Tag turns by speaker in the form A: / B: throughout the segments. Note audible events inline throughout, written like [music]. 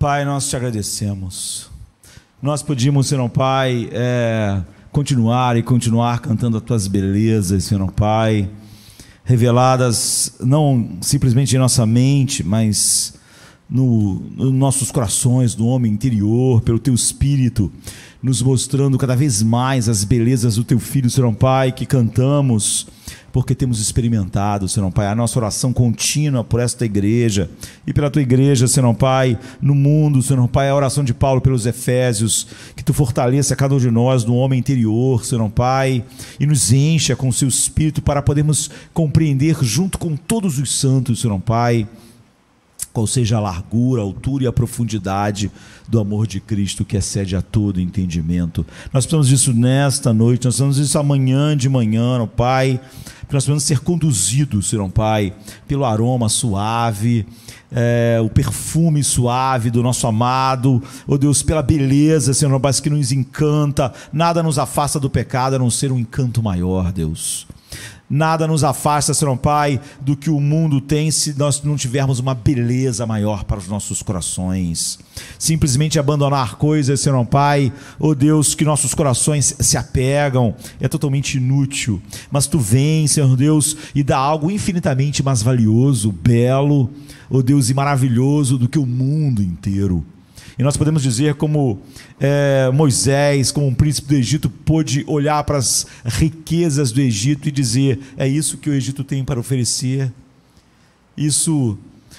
A: Pai, nós te agradecemos. Nós podíamos, Senhor Pai, é, continuar e continuar cantando as tuas belezas, Senhor Pai, reveladas não simplesmente em nossa mente, mas nos no nossos corações, no homem interior, pelo teu espírito, nos mostrando cada vez mais as belezas do teu filho, Senhor Pai, que cantamos porque temos experimentado, Senhor Pai, a nossa oração contínua por esta igreja e pela tua igreja, Senhor Pai, no mundo, Senhor Pai, a oração de Paulo pelos Efésios, que tu fortaleça cada um de nós no homem interior, Senhor Pai, e nos encha com o seu espírito para podermos compreender junto com todos os santos, Senhor Pai qual seja a largura, a altura e a profundidade do amor de Cristo que excede a todo entendimento. Nós precisamos disso nesta noite, nós precisamos disso amanhã de manhã, ó Pai que nós podemos ser conduzidos, Senhor Pai, pelo aroma suave, é, o perfume suave do nosso amado, oh Deus, pela beleza, Senhor Pai, que nos encanta, nada nos afasta do pecado a não ser um encanto maior, Deus. Nada nos afasta, Senhor Pai, do que o mundo tem se nós não tivermos uma beleza maior para os nossos corações. Simplesmente abandonar coisas, Senhor Pai, oh Deus, que nossos corações se apegam, é totalmente inútil. Mas tu vem, Senhor Deus, e dá algo infinitamente mais valioso, belo, oh Deus, e maravilhoso do que o mundo inteiro. E nós podemos dizer como é, Moisés, como um príncipe do Egito, pôde olhar para as riquezas do Egito e dizer: é isso que o Egito tem para oferecer. Isso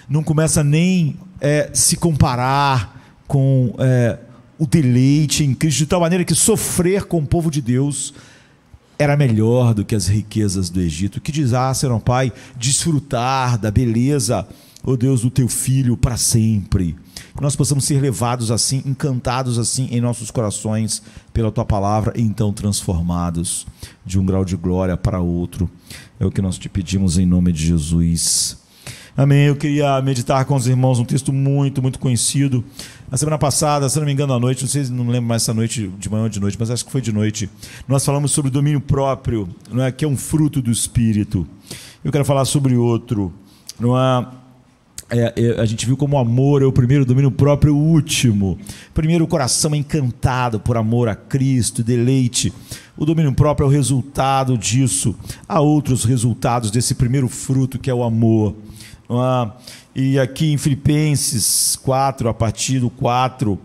A: não começa nem é, se comparar com é, o deleite em Cristo, de tal maneira que sofrer com o povo de Deus era melhor do que as riquezas do Egito. Que desastre, não, Pai, desfrutar da beleza, ó oh Deus, do teu filho para sempre que nós possamos ser levados assim, encantados assim em nossos corações pela tua palavra e então transformados de um grau de glória para outro. É o que nós te pedimos em nome de Jesus. Amém. Eu queria meditar com os irmãos um texto muito, muito conhecido. Na semana passada, se não me engano, à noite, não sei, não lembro mais se é à noite, de manhã ou de noite, mas acho que foi de noite. Nós falamos sobre domínio próprio, não é, que é um fruto do espírito. Eu quero falar sobre outro, não é é, é, a gente viu como amor é o primeiro, domínio próprio o último. Primeiro, o coração é encantado por amor a Cristo, deleite. O domínio próprio é o resultado disso. Há outros resultados desse primeiro fruto que é o amor. Ah, e aqui em Filipenses 4, a partir do 4,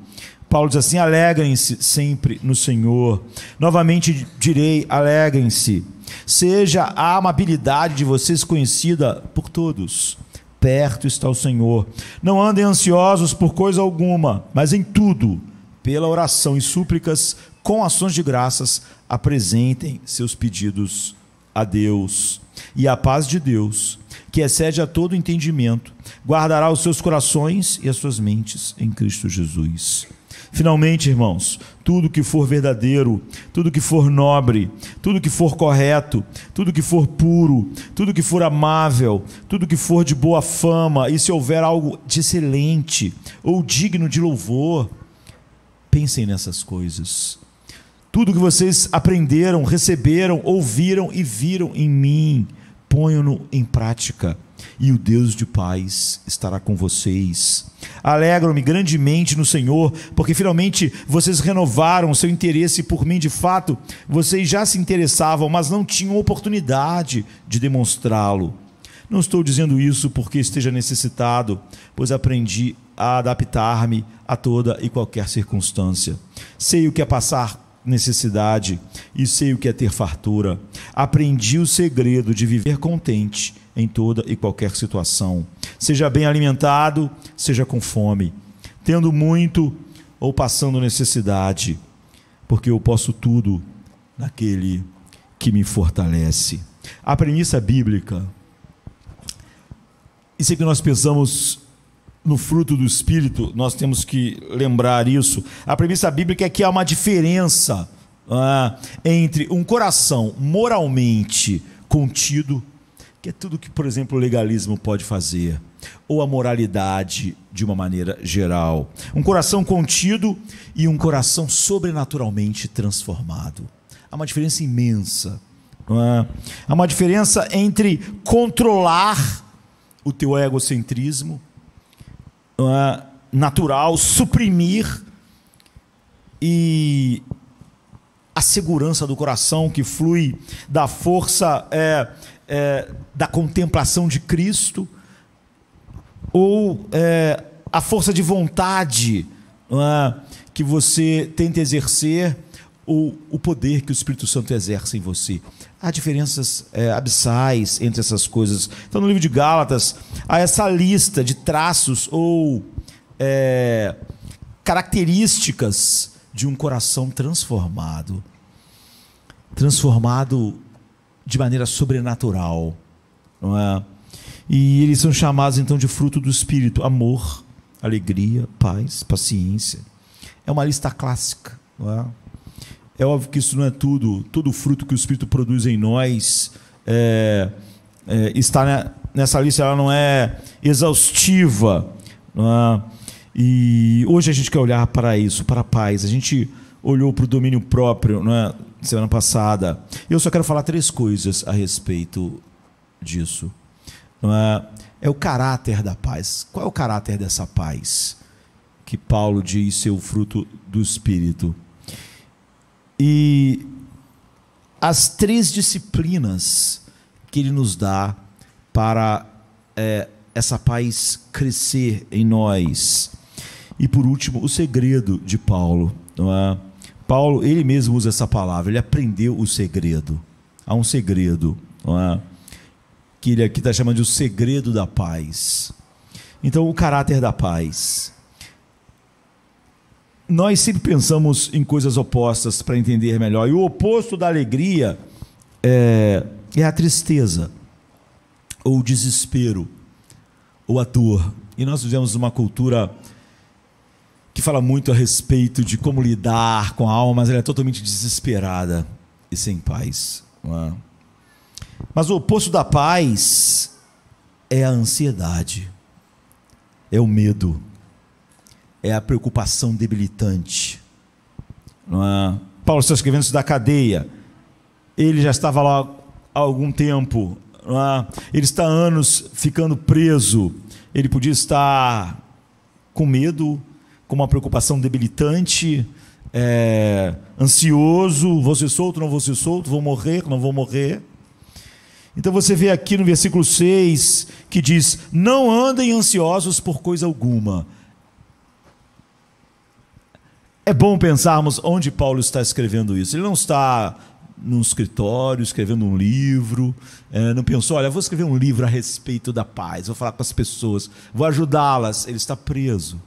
A: Paulo diz assim: alegrem-se sempre no Senhor. Novamente direi: alegrem-se. Seja a amabilidade de vocês conhecida por todos perto está o Senhor. Não andem ansiosos por coisa alguma, mas em tudo, pela oração e súplicas, com ações de graças, apresentem seus pedidos a Deus. E a paz de Deus, que excede a todo entendimento, guardará os seus corações e as suas mentes em Cristo Jesus. Finalmente, irmãos, tudo que for verdadeiro, tudo que for nobre, tudo que for correto, tudo que for puro, tudo que for amável, tudo que for de boa fama, e se houver algo de excelente ou digno de louvor, pensem nessas coisas. Tudo que vocês aprenderam, receberam, ouviram e viram em mim, ponham-no em prática e o Deus de paz estará com vocês. Alegro-me grandemente no Senhor, porque finalmente vocês renovaram o seu interesse por mim. De fato, vocês já se interessavam, mas não tinham oportunidade de demonstrá-lo. Não estou dizendo isso porque esteja necessitado, pois aprendi a adaptar-me a toda e qualquer circunstância. Sei o que é passar necessidade e sei o que é ter fartura. Aprendi o segredo de viver contente em toda e qualquer situação. Seja bem alimentado, seja com fome, tendo muito ou passando necessidade, porque eu posso tudo naquele que me fortalece. A premissa bíblica. Isso é que nós pensamos no fruto do Espírito, nós temos que lembrar isso. A premissa bíblica é que há uma diferença é, entre um coração moralmente contido, que é tudo que, por exemplo, o legalismo pode fazer, ou a moralidade de uma maneira geral. Um coração contido e um coração sobrenaturalmente transformado. Há uma diferença imensa. É? há uma diferença entre controlar o teu egocentrismo uh, natural, suprimir e a segurança do coração que flui da força é, é, da contemplação de Cristo ou é, a força de vontade é, que você tenta exercer ou o poder que o Espírito Santo exerce em você há diferenças é, abissais entre essas coisas. Então, no livro de Gálatas, há essa lista de traços ou é, características de um coração transformado transformado de maneira sobrenatural. Não é? E eles são chamados então de fruto do Espírito: amor, alegria, paz, paciência. É uma lista clássica. Não é? É óbvio que isso não é tudo. Todo fruto que o Espírito produz em nós é, é, está nessa lista, ela não é exaustiva. Não é? E hoje a gente quer olhar para isso, para a paz. A gente olhou para o domínio próprio é, semana passada. Eu só quero falar três coisas a respeito disso. É? é o caráter da paz. Qual é o caráter dessa paz? Que Paulo diz ser o fruto do Espírito e as três disciplinas que ele nos dá para é, essa paz crescer em nós. E por último, o segredo de Paulo. É? Paulo, ele mesmo usa essa palavra, ele aprendeu o segredo. Há um segredo, é? que ele aqui está chamando de o segredo da paz. Então, o caráter da paz nós sempre pensamos em coisas opostas para entender melhor. E o oposto da alegria é, é a tristeza, ou o desespero, ou a dor. E nós vivemos uma cultura que fala muito a respeito de como lidar com a alma, mas ela é totalmente desesperada e sem paz. É? Mas o oposto da paz é a ansiedade, é o medo, é a preocupação debilitante. É? Paulo está escrevendo isso da cadeia. Ele já estava lá há algum tempo. É? Ele está há anos ficando preso. Ele podia estar com medo, com uma preocupação debilitante, é, ansioso: vou ser solto, não vou ser solto, vou morrer, não vou morrer. Então você vê aqui no versículo 6 que diz: Não andem ansiosos por coisa alguma, é bom pensarmos onde Paulo está escrevendo isso. Ele não está num escritório, escrevendo um livro, é, não pensou, olha, vou escrever um livro a respeito da paz, vou falar com as pessoas, vou ajudá-las. Ele está preso,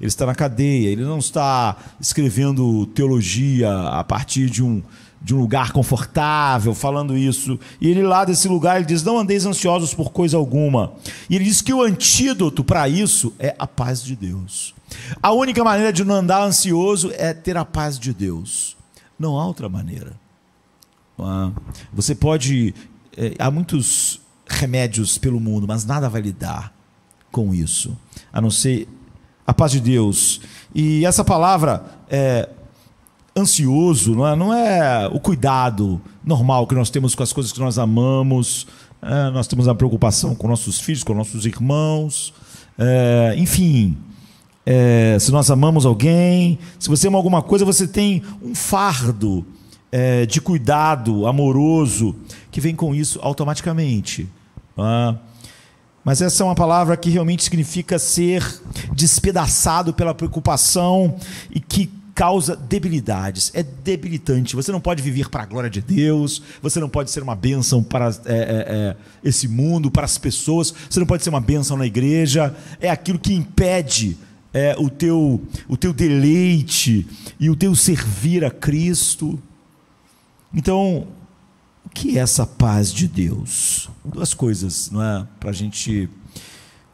A: ele está na cadeia, ele não está escrevendo teologia a partir de um, de um lugar confortável, falando isso. E ele lá desse lugar, ele diz: "Não andeis ansiosos por coisa alguma". E ele diz que o antídoto para isso é a paz de Deus. A única maneira de não andar ansioso é ter a paz de Deus. Não há outra maneira. Você pode é, há muitos remédios pelo mundo, mas nada vai lidar com isso, a não ser a paz de Deus. E essa palavra é, ansioso, não é? não é o cuidado normal que nós temos com as coisas que nós amamos, é, nós temos a preocupação com nossos filhos, com nossos irmãos, é, enfim. É, se nós amamos alguém, se você ama alguma coisa, você tem um fardo é, de cuidado amoroso que vem com isso automaticamente. É? mas essa é uma palavra que realmente significa ser despedaçado pela preocupação e que causa debilidades, é debilitante. Você não pode viver para a glória de Deus, você não pode ser uma bênção para é, é, é, esse mundo, para as pessoas, você não pode ser uma bênção na igreja. É aquilo que impede é, o, teu, o teu deleite e o teu servir a Cristo. Então, o que é essa paz de Deus? Duas coisas, não é? Para a gente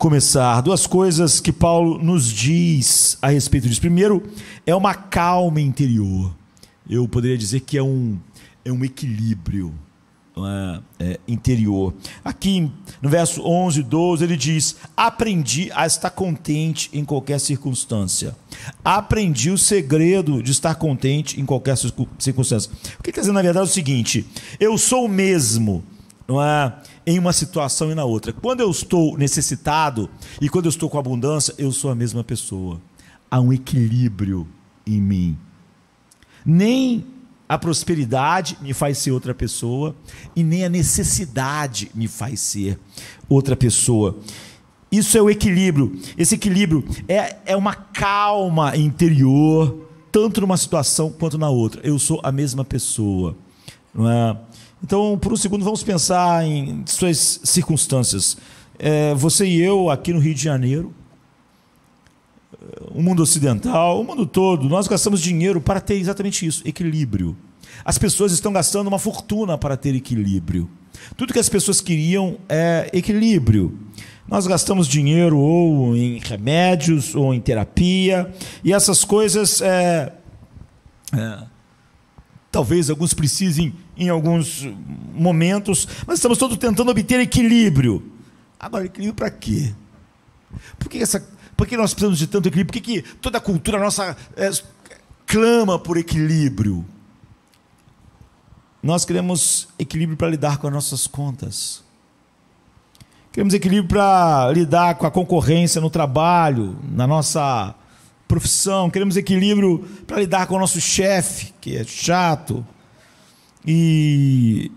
A: começar. Duas coisas que Paulo nos diz a respeito disso. Primeiro, é uma calma interior. Eu poderia dizer que é um, é um equilíbrio é? É, interior. Aqui no verso 11 e 12 ele diz: Aprendi a estar contente em qualquer circunstância. Aprendi o segredo de estar contente em qualquer circunstância. O que ele está dizendo na verdade é o seguinte: eu sou o mesmo, não é? em uma situação e na outra. Quando eu estou necessitado e quando eu estou com abundância, eu sou a mesma pessoa. Há um equilíbrio em mim. Nem a prosperidade me faz ser outra pessoa e nem a necessidade me faz ser outra pessoa. Isso é o equilíbrio. Esse equilíbrio é, é uma calma interior, tanto numa situação quanto na outra. Eu sou a mesma pessoa. Não é? Então, por um segundo, vamos pensar em suas circunstâncias. É, você e eu, aqui no Rio de Janeiro, é, o mundo ocidental, o mundo todo, nós gastamos dinheiro para ter exatamente isso: equilíbrio. As pessoas estão gastando uma fortuna para ter equilíbrio. Tudo que as pessoas queriam é equilíbrio. Nós gastamos dinheiro ou em remédios ou em terapia, e essas coisas é, é, Talvez alguns precisem em alguns momentos, mas estamos todos tentando obter equilíbrio. Agora, equilíbrio para quê? Por que, essa, por que nós precisamos de tanto equilíbrio? Por que, que toda a cultura nossa é, clama por equilíbrio? Nós queremos equilíbrio para lidar com as nossas contas. Queremos equilíbrio para lidar com a concorrência no trabalho, na nossa profissão, queremos equilíbrio para lidar com o nosso chefe, que é chato, e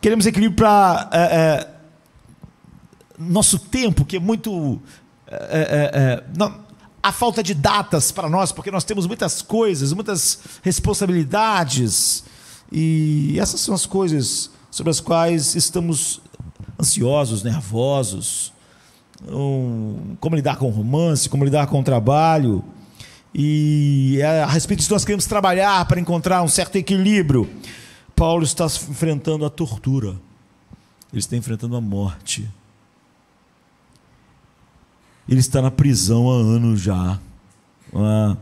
A: queremos equilíbrio para é, é, nosso tempo, que é muito. É, é, é, é não, a falta de datas para nós, porque nós temos muitas coisas, muitas responsabilidades, e essas são as coisas sobre as quais estamos ansiosos, nervosos um, como lidar com romance, como lidar com trabalho. E é a respeito disso, nós queremos trabalhar para encontrar um certo equilíbrio. Paulo está enfrentando a tortura, ele está enfrentando a morte. Ele está na prisão há anos já. Ah.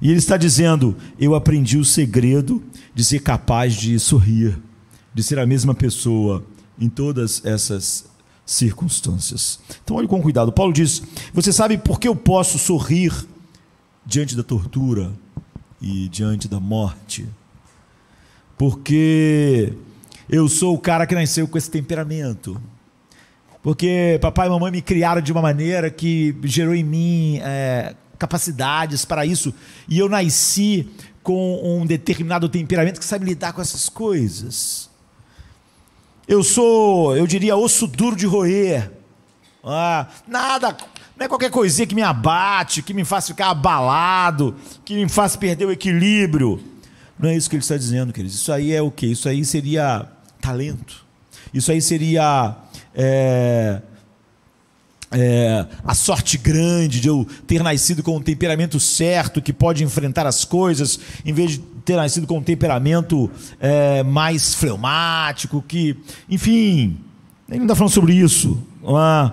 A: E ele está dizendo: Eu aprendi o segredo de ser capaz de sorrir, de ser a mesma pessoa em todas essas circunstâncias. Então olhe com cuidado. Paulo diz: Você sabe por que eu posso sorrir diante da tortura e diante da morte? Porque eu sou o cara que nasceu com esse temperamento. Porque papai e mamãe me criaram de uma maneira que gerou em mim é, capacidades para isso. E eu nasci com um determinado temperamento que sabe lidar com essas coisas. Eu sou, eu diria, osso duro de roer. Ah, nada, não é qualquer coisinha que me abate, que me faz ficar abalado, que me faz perder o equilíbrio. Não é isso que ele está dizendo, queridos. Isso aí é o quê? Isso aí seria talento. Isso aí seria é, é, a sorte grande de eu ter nascido com o temperamento certo, que pode enfrentar as coisas, em vez de ter nascido com um temperamento é, mais fleumático, que, enfim, ele não está falando sobre isso. É?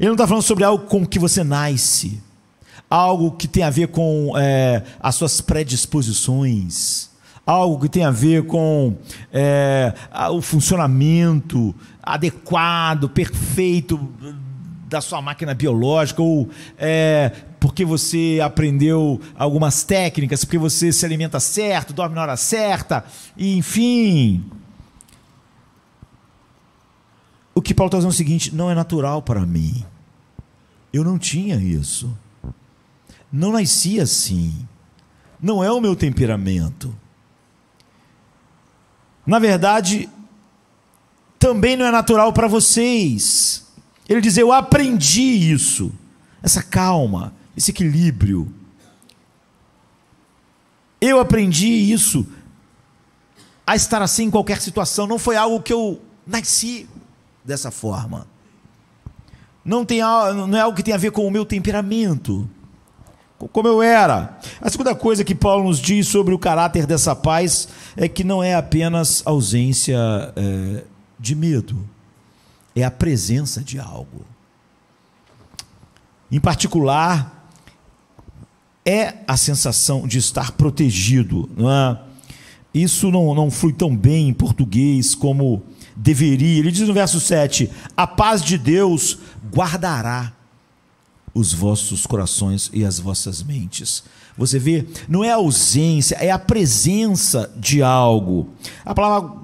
A: Ele não está falando sobre algo com que você nasce, algo que tem a ver com é, as suas predisposições, algo que tem a ver com é, o funcionamento adequado, perfeito da sua máquina biológica, ou é, porque você aprendeu algumas técnicas, porque você se alimenta certo, dorme na hora certa, e, enfim. O que Paulo está dizendo é o seguinte: não é natural para mim. Eu não tinha isso. Não nasci assim. Não é o meu temperamento. Na verdade, também não é natural para vocês. Ele diz: Eu aprendi isso, essa calma, esse equilíbrio. Eu aprendi isso a estar assim em qualquer situação. Não foi algo que eu nasci dessa forma. Não, tem, não é algo que tem a ver com o meu temperamento, como eu era. A segunda coisa que Paulo nos diz sobre o caráter dessa paz é que não é apenas ausência é, de medo é a presença de algo. Em particular, é a sensação de estar protegido. Não é? Isso não, não flui tão bem em português como deveria. Ele diz no verso 7: A paz de Deus guardará os vossos corações e as vossas mentes. Você vê, não é a ausência, é a presença de algo. A palavra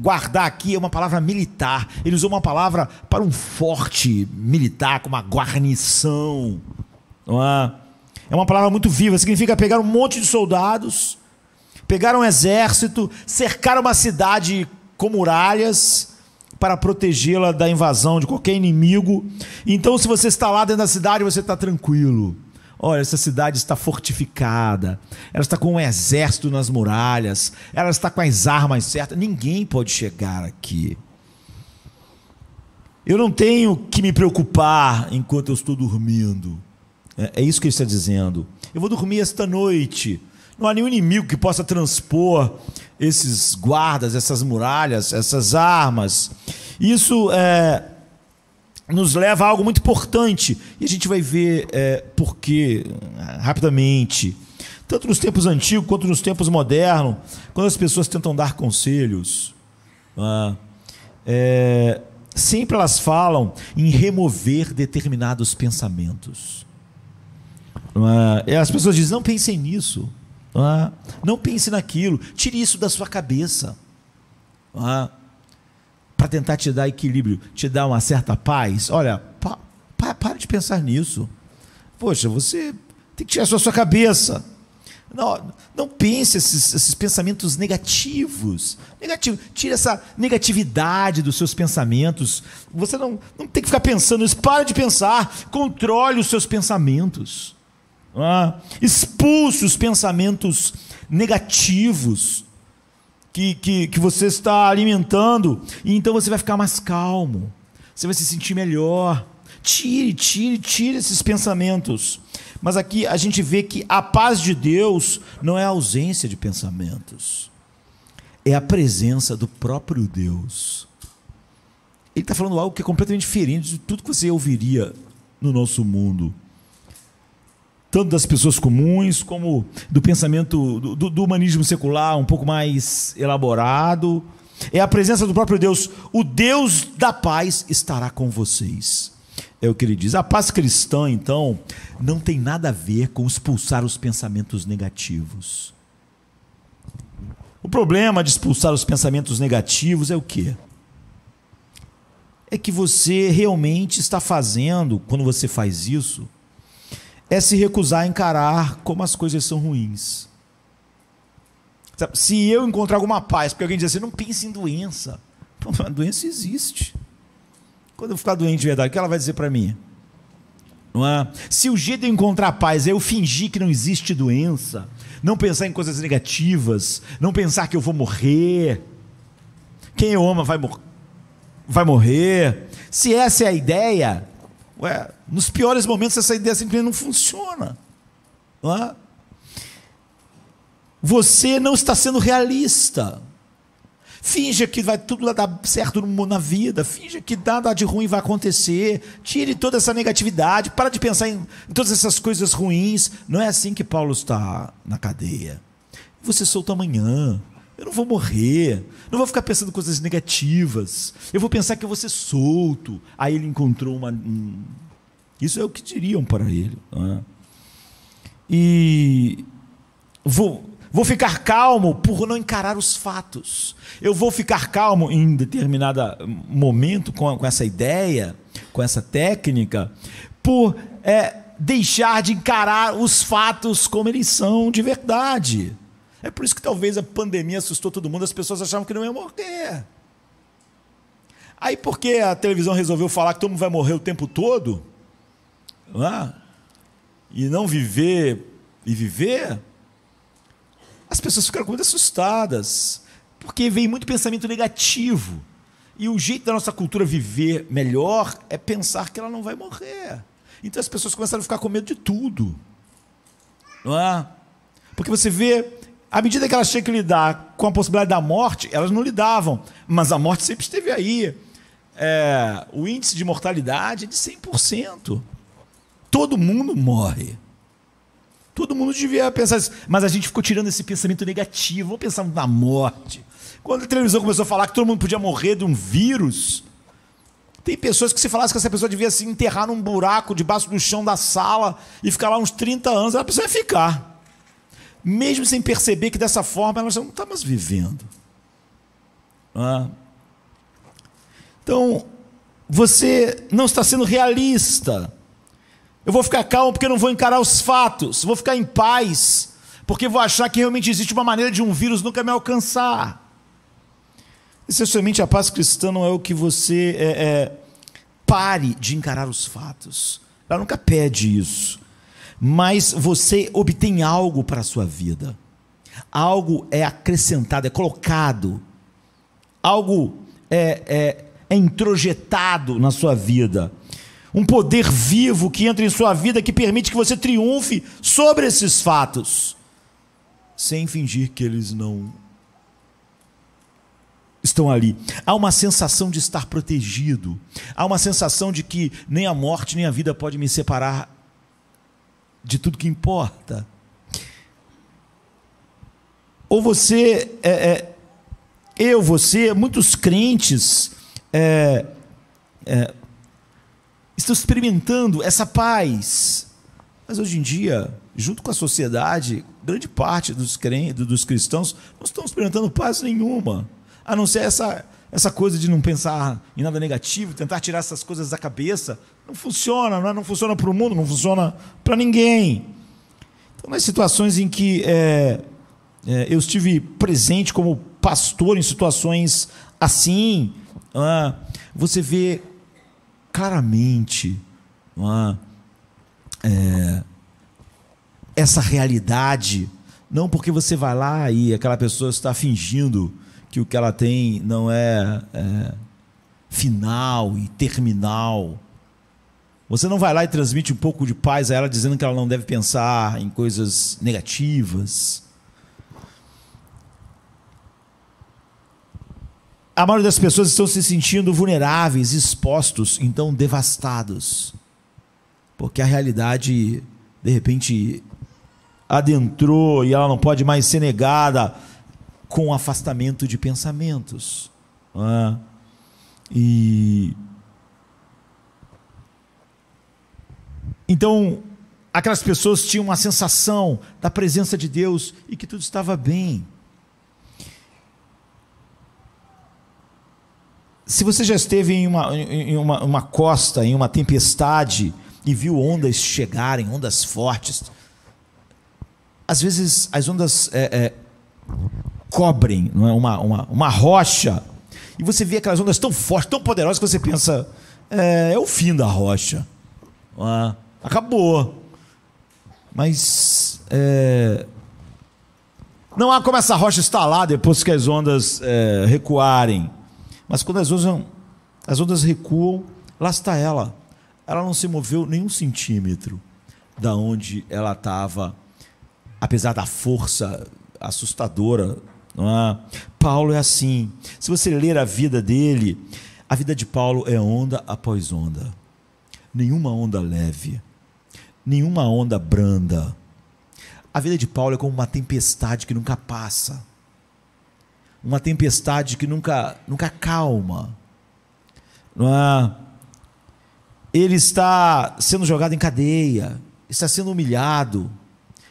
A: guardar aqui é uma palavra militar. Ele usou uma palavra para um forte militar, com uma guarnição. Não é? é uma palavra muito viva. Significa pegar um monte de soldados, pegar um exército, cercar uma cidade com muralhas para protegê-la da invasão de qualquer inimigo. Então, se você está lá dentro da cidade, você está tranquilo. Olha, essa cidade está fortificada, ela está com um exército nas muralhas, ela está com as armas certas, ninguém pode chegar aqui. Eu não tenho que me preocupar enquanto eu estou dormindo. É, é isso que ele está dizendo. Eu vou dormir esta noite. Não há nenhum inimigo que possa transpor esses guardas, essas muralhas, essas armas. Isso é nos leva a algo muito importante. E a gente vai ver é, por que rapidamente. Tanto nos tempos antigos quanto nos tempos modernos, quando as pessoas tentam dar conselhos, ah, é, sempre elas falam em remover determinados pensamentos. Ah, e as pessoas dizem: não pensem nisso, ah, não pense naquilo, tire isso da sua cabeça. Ah, para tentar te dar equilíbrio, te dar uma certa paz, olha, pa, pa, para de pensar nisso. Poxa, você tem que tirar isso da sua cabeça. Não, não pense esses, esses, pensamentos negativos. Negativo. Tira essa negatividade dos seus pensamentos. Você não, não tem que ficar pensando isso. Para de pensar. Controle os seus pensamentos. Ah, expulse os pensamentos negativos que, que, que você está alimentando, e então você vai ficar mais calmo, você vai se sentir melhor. Tire, tire, tire esses pensamentos. Mas aqui a gente vê que a paz de Deus não é a ausência de pensamentos, é a presença do próprio Deus. Ele está falando algo que é completamente diferente de tudo que você ouviria no nosso mundo tanto das pessoas comuns como do pensamento do, do, humanismo secular um pouco mais elaborado. É a presença do próprio Deus. O Deus da paz estará com vocês. É o que ele diz. A paz cristã, então, não tem nada a ver com expulsar os pensamentos negativos. O problema de expulsar os pensamentos negativos é o quê? É que você realmente está fazendo, quando você faz isso, é se recusar a encarar como as coisas são ruins. Se eu encontrar alguma paz, porque alguém diz assim, não pense em doença. Pô, a doença existe. Quando eu ficar doente de verdade, o que ela vai dizer para mim? Não é? Se o jeito de encontrar paz é eu fingir que não existe doença, não pensar em coisas negativas, não pensar que eu vou morrer, quem eu amo vai, mor vai morrer. Se essa é a ideia, Ué, nos piores momentos essa ideia simplesmente não funciona. Não é? Você não está sendo realista. Finge que vai tudo dar certo na vida. Finja que nada de ruim vai acontecer. Tire toda essa negatividade. Para de pensar em todas essas coisas ruins. Não é assim que Paulo está na cadeia. Você solta amanhã. Eu não vou morrer, não vou ficar pensando coisas negativas, eu vou pensar que eu vou ser solto. Aí ele encontrou uma. Hum, isso é o que diriam para ele. É? E vou, vou ficar calmo por não encarar os fatos. Eu vou ficar calmo em determinado momento com, com essa ideia, com essa técnica, por é, deixar de encarar os fatos como eles são de verdade. É por isso que talvez a pandemia assustou todo mundo, as pessoas achavam que não ia morrer. Aí porque a televisão resolveu falar que todo mundo vai morrer o tempo todo, lá é? e não viver e viver, as pessoas ficaram muito assustadas, porque veio muito pensamento negativo. E o jeito da nossa cultura viver melhor é pensar que ela não vai morrer. Então as pessoas começaram a ficar com medo de tudo. Não é? Porque você vê à medida que elas tinham que lidar com a possibilidade da morte, elas não lidavam. Mas a morte sempre esteve aí. É, o índice de mortalidade é de 100%. Todo mundo morre. Todo mundo devia pensar isso. Mas a gente ficou tirando esse pensamento negativo. Vamos pensar na morte. Quando a televisão começou a falar que todo mundo podia morrer de um vírus, tem pessoas que se falasse que essa pessoa devia se enterrar num buraco debaixo do chão da sala e ficar lá uns 30 anos, Ela precisava ficar mesmo sem perceber que dessa forma elas não estão mais vivendo. Ah. Então, você não está sendo realista. Eu vou ficar calmo porque eu não vou encarar os fatos. Vou ficar em paz porque vou achar que realmente existe uma maneira de um vírus nunca me alcançar. Essencialmente, a paz cristã não é o que você é, é, pare de encarar os fatos. Ela nunca pede isso mas você obtém algo para a sua vida. Algo é acrescentado, é colocado, algo é, é, é introjetado na sua vida. Um poder vivo que entra em sua vida que permite que você triunfe sobre esses fatos, sem fingir que eles não estão ali. Há uma sensação de estar protegido, há uma sensação de que nem a morte nem a vida pode me separar de tudo que importa. Ou você, é, é, eu, você, muitos crentes é, é, estão experimentando essa paz. Mas hoje em dia, junto com a sociedade, grande parte dos, crentes, dos cristãos não estão experimentando paz nenhuma, a não ser essa, essa coisa de não pensar em nada negativo, tentar tirar essas coisas da cabeça, não funciona, não, é? não funciona para o mundo, não funciona para ninguém. Então, nas situações em que é, é, eu estive presente como pastor em situações assim, é? você vê claramente é? é, essa realidade. Não porque você vai lá e aquela pessoa está fingindo que o que ela tem não é, é final e terminal. Você não vai lá e transmite um pouco de paz a ela, dizendo que ela não deve pensar em coisas negativas. A maioria das pessoas estão se sentindo vulneráveis, expostos, então devastados. Porque a realidade, de repente, adentrou e ela não pode mais ser negada com afastamento de pensamentos. Ah, e Então, aquelas pessoas tinham uma sensação da presença de Deus e que tudo estava bem. Se você já esteve em uma, em uma, uma costa, em uma tempestade, e viu ondas chegarem, ondas fortes, às vezes as ondas é, é, cobrem não é? uma, uma, uma rocha, e você vê aquelas ondas tão fortes, tão poderosas, que você pensa: é, é o fim da rocha. Não é? Acabou. Mas. É... Não há como essa rocha estalar depois que as ondas é, recuarem. Mas quando as ondas, as ondas recuam, lá está ela. Ela não se moveu nem um centímetro da onde ela estava, apesar da força assustadora. É? Paulo é assim. Se você ler a vida dele, a vida de Paulo é onda após onda. Nenhuma onda leve nenhuma onda branda. A vida de Paulo é como uma tempestade que nunca passa, uma tempestade que nunca, nunca calma. É? Ele está sendo jogado em cadeia, está sendo humilhado,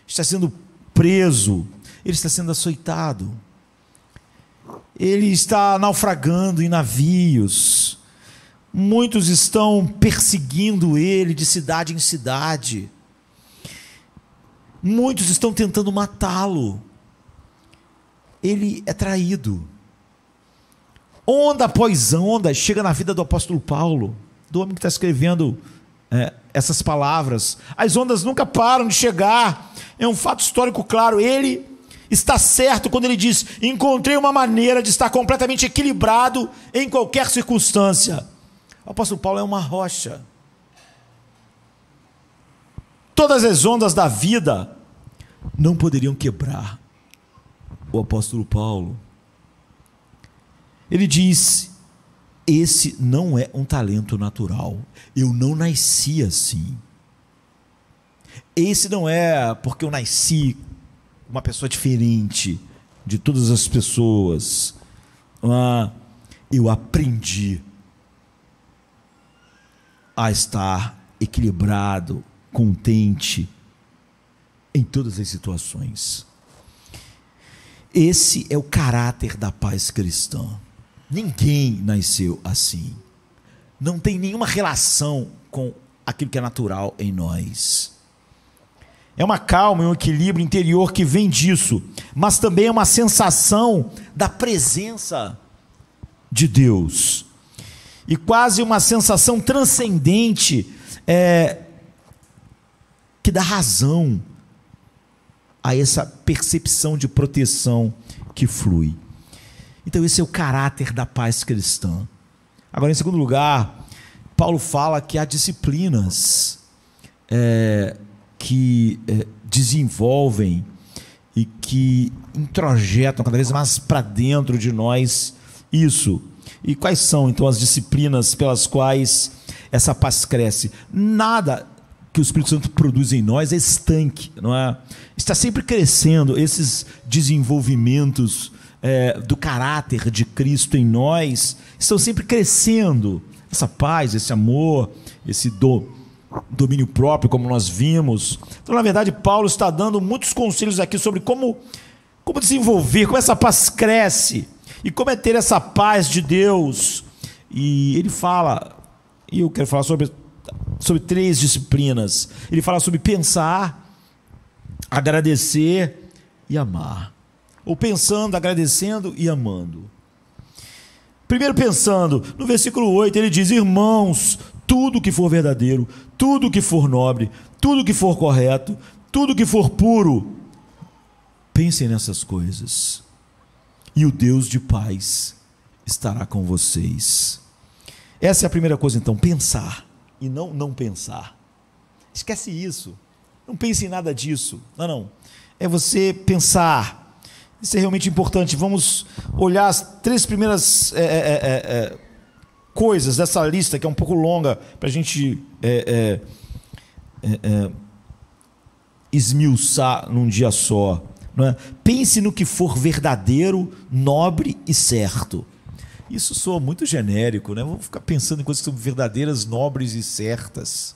A: está sendo preso, ele está sendo açoitado. Ele está naufragando em navios, Muitos estão perseguindo ele de cidade em cidade. Muitos estão tentando matá-lo. Ele é traído. Onda após onda chega na vida do apóstolo Paulo, do homem que está escrevendo é, essas palavras. As ondas nunca param de chegar. É um fato histórico claro. Ele está certo quando ele diz: encontrei uma maneira de estar completamente equilibrado em qualquer circunstância. O apóstolo Paulo é uma rocha. Todas as ondas da vida não poderiam quebrar o apóstolo Paulo. Ele diz: Esse não é um talento natural. Eu não nasci assim. Esse não é porque eu nasci uma pessoa diferente de todas as pessoas. Ah, eu aprendi a estar equilibrado, contente em todas as situações. Esse é o caráter da paz cristã. Ninguém nasceu assim. Não tem nenhuma relação com aquilo que é natural em nós. É uma calma e um equilíbrio interior que vem disso, mas também é uma sensação da presença de Deus e quase uma sensação transcendente é, que dá razão a essa percepção de proteção que flui. Então, esse é o caráter da paz cristã. Agora, em segundo lugar, Paulo fala que há disciplinas é, que é, desenvolvem e que introjetam cada vez mais para dentro de nós isso. E quais são, então, as disciplinas pelas quais essa paz cresce? Nada que o Espírito Santo produz em nós é estanque, não é? Está sempre crescendo esses desenvolvimentos é, do caráter de Cristo em nós estão sempre crescendo. Essa paz, esse amor, esse do, domínio próprio, como nós vimos. Então, na verdade, Paulo está dando muitos conselhos aqui sobre como, como desenvolver, como essa paz cresce e como é ter essa paz de Deus? E ele fala, e eu quero falar sobre, sobre três disciplinas. Ele fala sobre pensar, agradecer e amar. Ou pensando, agradecendo e amando. Primeiro pensando, no versículo 8 ele diz: Irmãos, tudo que for verdadeiro, tudo que for nobre, tudo que for correto, tudo que for puro, pensem nessas coisas e o Deus de paz estará com vocês. Essa é a primeira coisa, então, pensar e não não pensar. Esquece isso. Não pense em nada disso. Não, não. É você pensar. Isso é realmente importante. Vamos olhar as três primeiras é, é, é, é, é coisas dessa lista, que é um pouco longa, para a gente é, esmiuçar num dia só. É? Pense no que for verdadeiro, nobre e certo. Isso soa muito genérico, né? Vamos ficar pensando em coisas que são verdadeiras, nobres e certas.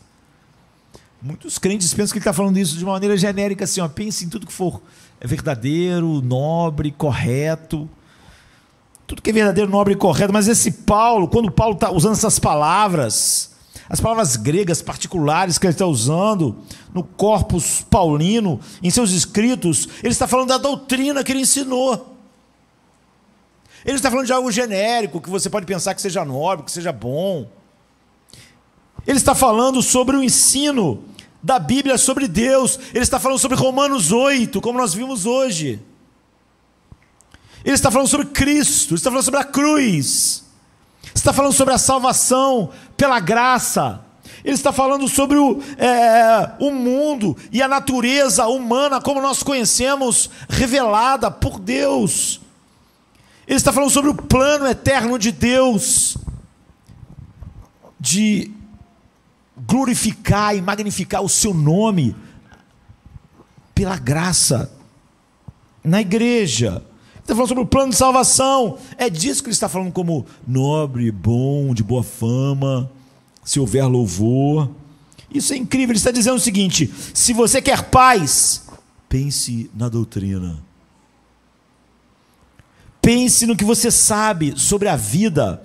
A: Muitos crentes pensam que ele está falando isso de uma maneira genérica, assim, ó, pense em tudo que for é verdadeiro, nobre, correto. Tudo que é verdadeiro, nobre e correto. Mas esse Paulo, quando Paulo está usando essas palavras, as palavras gregas particulares que ele está usando no corpus paulino, em seus escritos, ele está falando da doutrina que ele ensinou. Ele está falando de algo genérico, que você pode pensar que seja nobre, que seja bom. Ele está falando sobre o ensino da Bíblia sobre Deus. Ele está falando sobre Romanos 8, como nós vimos hoje. Ele está falando sobre Cristo, ele está falando sobre a cruz, está falando sobre a salvação pela graça. Ele está falando sobre o, é, o mundo e a natureza humana como nós conhecemos, revelada por Deus. Ele está falando sobre o plano eterno de Deus, de glorificar e magnificar o seu nome pela graça na igreja está falando sobre o plano de salvação. É disso que ele está falando como nobre, bom, de boa fama, se houver louvor. Isso é incrível. Ele está dizendo o seguinte: se você quer paz, pense na doutrina. Pense no que você sabe sobre a vida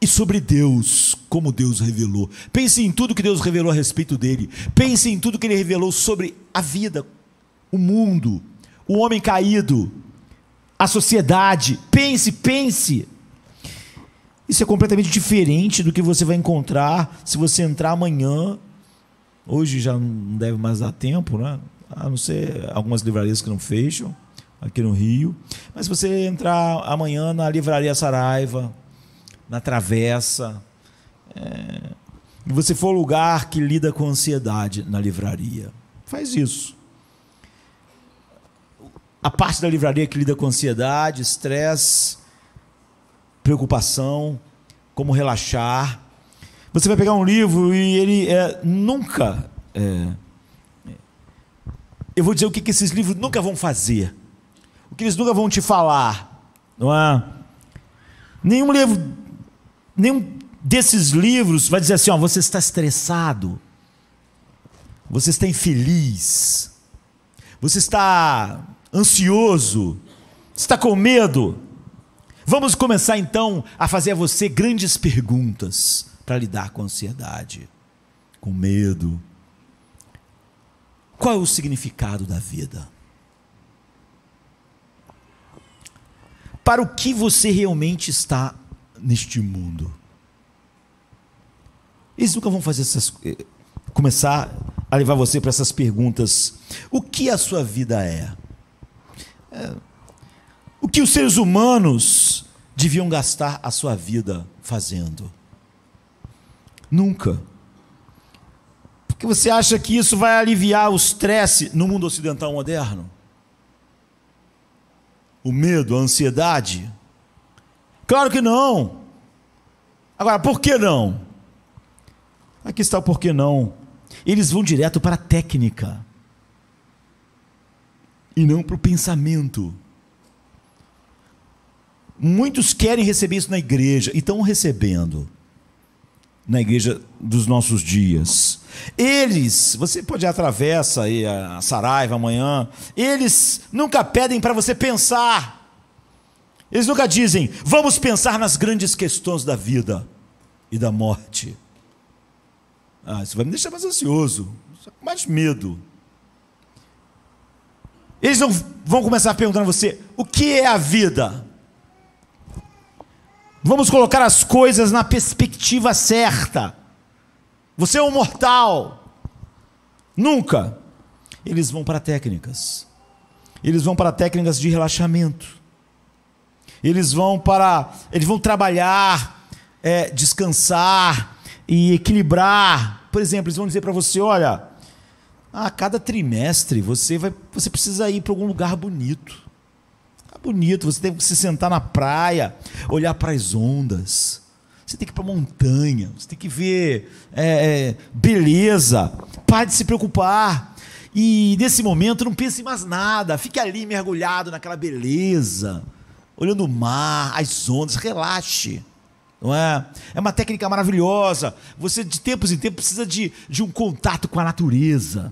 A: e sobre Deus, como Deus revelou. Pense em tudo que Deus revelou a respeito dele. Pense em tudo que ele revelou sobre a vida, o mundo, o homem caído, a sociedade. Pense, pense. Isso é completamente diferente do que você vai encontrar se você entrar amanhã. Hoje já não deve mais dar tempo, né? A não ser algumas livrarias que não fecham aqui no Rio. Mas se você entrar amanhã na Livraria Saraiva, na Travessa, é... e você for ao lugar que lida com ansiedade na livraria, faz isso a parte da livraria que lida com ansiedade, estresse, preocupação, como relaxar. Você vai pegar um livro e ele é, nunca. É, é, eu vou dizer o que, que esses livros nunca vão fazer, o que eles nunca vão te falar, não é? Nenhum livro, nenhum desses livros vai dizer assim: ó, você está estressado, você está infeliz, você está ansioso? Está com medo? Vamos começar então a fazer a você grandes perguntas para lidar com a ansiedade, com medo. Qual é o significado da vida? Para o que você realmente está neste mundo? Eles nunca vão fazer essas eh, começar a levar você para essas perguntas. O que a sua vida é? o que os seres humanos deviam gastar a sua vida fazendo. Nunca. Porque você acha que isso vai aliviar o estresse no mundo ocidental moderno? O medo, a ansiedade? Claro que não. Agora, por que não? Aqui está o porquê não. Eles vão direto para a técnica e não para o pensamento. Muitos querem receber isso na igreja e estão recebendo na igreja dos nossos dias. Eles, você pode atravessa aí a Saraiva amanhã, eles nunca pedem para você pensar. Eles nunca dizem: "Vamos pensar nas grandes questões da vida e da morte". Ah, isso vai me deixar mais ansioso, mais medo. Eles vão, vão começar perguntando a você: o que é a vida? Vamos colocar as coisas na perspectiva certa. Você é um mortal. Nunca. Eles vão para técnicas. Eles vão para técnicas de relaxamento. Eles vão para. Eles vão trabalhar, é, descansar e equilibrar. Por exemplo, eles vão dizer para você: olha, a ah, cada trimestre você vai, você precisa ir para algum lugar bonito. Tá bonito, você tem que se sentar na praia, olhar para as ondas. Você tem que ir para montanha, você tem que ver é, é, beleza. Pare de se preocupar. E nesse momento não pense em mais nada. Fique ali mergulhado naquela beleza, olhando o mar, as ondas, relaxe. Não é? é uma técnica maravilhosa. Você de tempos em tempos precisa de, de um contato com a natureza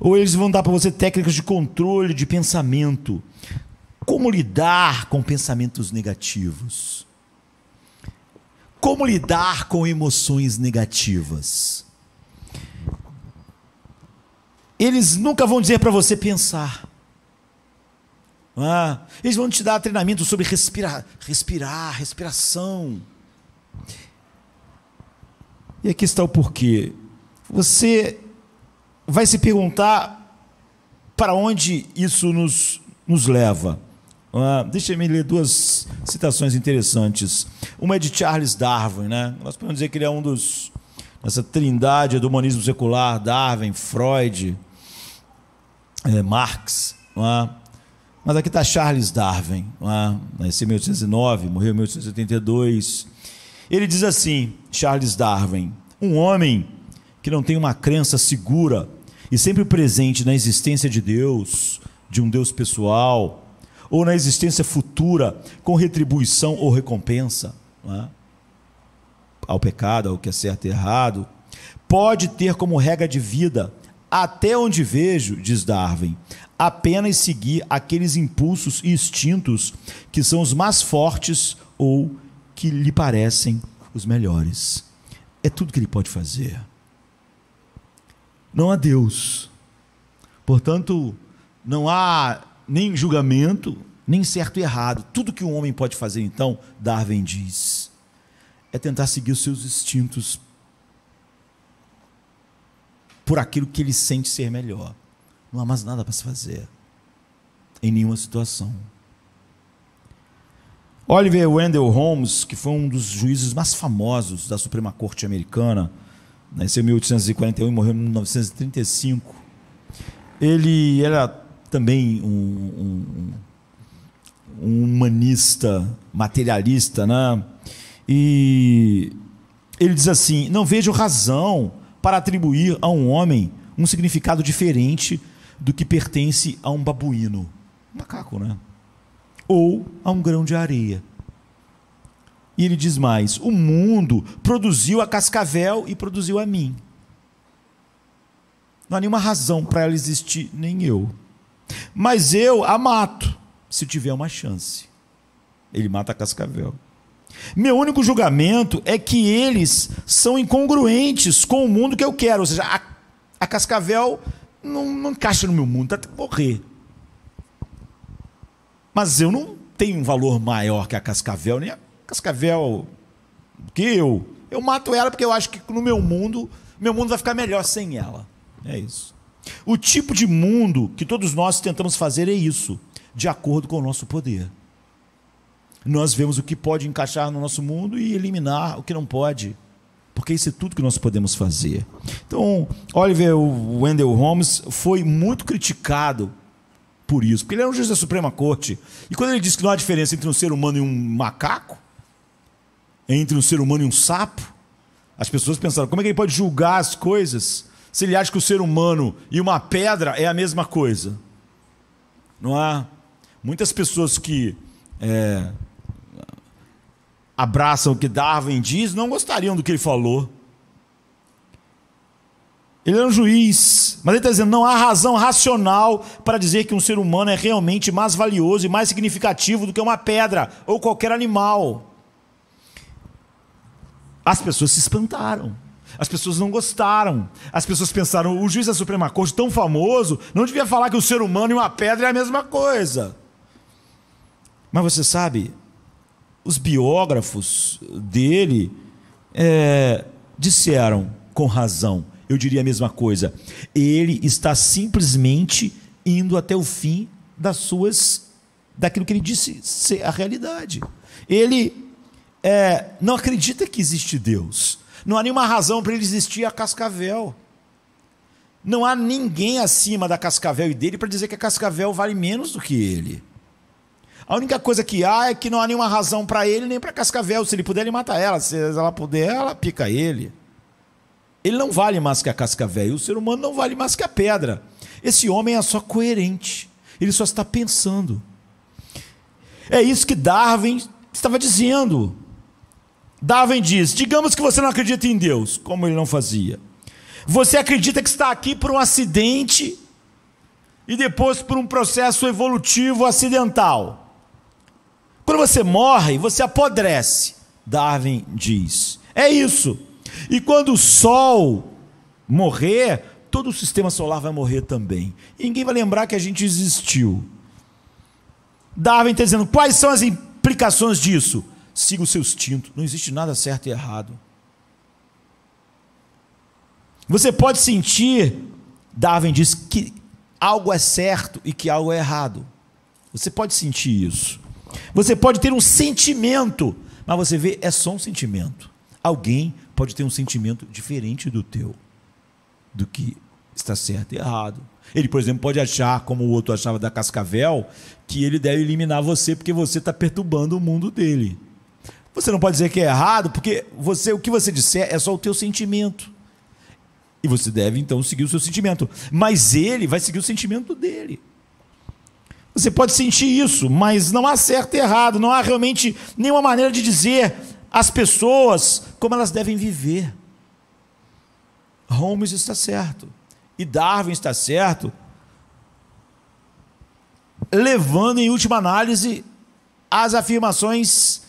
A: ou eles vão dar para você técnicas de controle de pensamento. Como lidar com pensamentos negativos? Como lidar com emoções negativas? Eles nunca vão dizer para você pensar. Ah, eles vão te dar treinamento sobre respirar, respirar, respiração. E aqui está o porquê. Você vai se perguntar para onde isso nos, nos leva. Uh, ah, Deixa-me ler duas citações interessantes. Uma é de Charles Darwin, né? Nós podemos dizer que ele é um dos nessa trindade do humanismo secular, Darwin, Freud, eh, Marx. É? Mas aqui está Charles Darwin, é? nasceu em 1809, morreu em 1882. Ele diz assim, Charles Darwin, um homem que não tem uma crença segura e sempre presente na existência de Deus, de um Deus pessoal, ou na existência futura com retribuição ou recompensa é? ao pecado, ao que é certo e errado, pode ter como regra de vida, até onde vejo, diz Darwin, apenas seguir aqueles impulsos e instintos que são os mais fortes ou que lhe parecem os melhores. É tudo que ele pode fazer não há Deus. Portanto, não há nem julgamento, nem certo e errado. Tudo que um homem pode fazer, então, Darwin diz, é tentar seguir os seus instintos por aquilo que ele sente ser melhor. Não há mais nada para se fazer em nenhuma situação. Oliver Wendell Holmes, que foi um dos juízes mais famosos da Suprema Corte Americana, Nasceu em 1841 e morreu em 1935. Ele era também um, um, um humanista, materialista, né? E ele diz assim: Não vejo razão para atribuir a um homem um significado diferente do que pertence a um babuíno, um macaco, né? Ou a um grão de areia. E ele diz mais: o mundo produziu a Cascavel e produziu a mim. Não há nenhuma razão para ela existir, nem eu. Mas eu a mato, se tiver uma chance. Ele mata a Cascavel. Meu único julgamento é que eles são incongruentes com o mundo que eu quero. Ou seja, a, a Cascavel não, não, encaixa no meu mundo, até tá morrer. Mas eu não tenho um valor maior que a Cascavel, nem a Cascavel que eu. Eu mato ela porque eu acho que no meu mundo, meu mundo vai ficar melhor sem ela. É isso. O tipo de mundo que todos nós tentamos fazer é isso, de acordo com o nosso poder. Nós vemos o que pode encaixar no nosso mundo e eliminar o que não pode, porque isso é tudo que nós podemos fazer. Então, Oliver Wendell Holmes foi muito criticado por isso, porque ele era um juiz da Suprema Corte. E quando ele disse que não há diferença entre um ser humano e um macaco, entre um ser humano e um sapo? As pessoas pensaram, como é que ele pode julgar as coisas se ele acha que o ser humano e uma pedra é a mesma coisa? Não há muitas pessoas que é, abraçam o que Darwin diz não gostariam do que ele falou. Ele era é um juiz, mas ele está dizendo: não há razão racional para dizer que um ser humano é realmente mais valioso e mais significativo do que uma pedra ou qualquer animal. As pessoas se espantaram. As pessoas não gostaram. As pessoas pensaram: o juiz da Suprema Corte, tão famoso, não devia falar que o ser humano e uma pedra é a mesma coisa. Mas você sabe, os biógrafos dele é, disseram com razão, eu diria a mesma coisa. Ele está simplesmente indo até o fim das suas, daquilo que ele disse ser a realidade. Ele é, não acredita que existe Deus. Não há nenhuma razão para ele existir a Cascavel. Não há ninguém acima da Cascavel e dele para dizer que a Cascavel vale menos do que ele. A única coisa que há é que não há nenhuma razão para ele nem para Cascavel. Se ele puder, ele mata ela. Se ela puder, ela pica ele. Ele não vale mais que a Cascavel. E o ser humano não vale mais que a pedra. Esse homem é só coerente. Ele só está pensando. É isso que Darwin estava dizendo. Darwin diz: digamos que você não acredita em Deus, como ele não fazia. Você acredita que está aqui por um acidente e depois por um processo evolutivo acidental. Quando você morre, você apodrece, Darwin diz. É isso. E quando o Sol morrer, todo o sistema solar vai morrer também. E ninguém vai lembrar que a gente existiu. Darwin está dizendo: quais são as implicações disso? siga o seu instinto. Não existe nada certo e errado. Você pode sentir, Darwin diz, que algo é certo e que algo é errado. Você pode sentir isso. Você pode ter um sentimento, mas você vê, é só um sentimento. Alguém pode ter um sentimento diferente do teu, do que está certo e errado. Ele, por exemplo, pode achar, como o outro achava da Cascavel, que ele deve eliminar você porque você está perturbando o mundo dele. Você não pode dizer que é errado, porque você o que você disser é só o teu sentimento. E você deve então seguir o seu sentimento, mas ele vai seguir o sentimento dele. Você pode sentir isso, mas não há certo e errado, não há realmente nenhuma maneira de dizer às pessoas como elas devem viver. Holmes está certo e Darwin está certo, levando em última análise as afirmações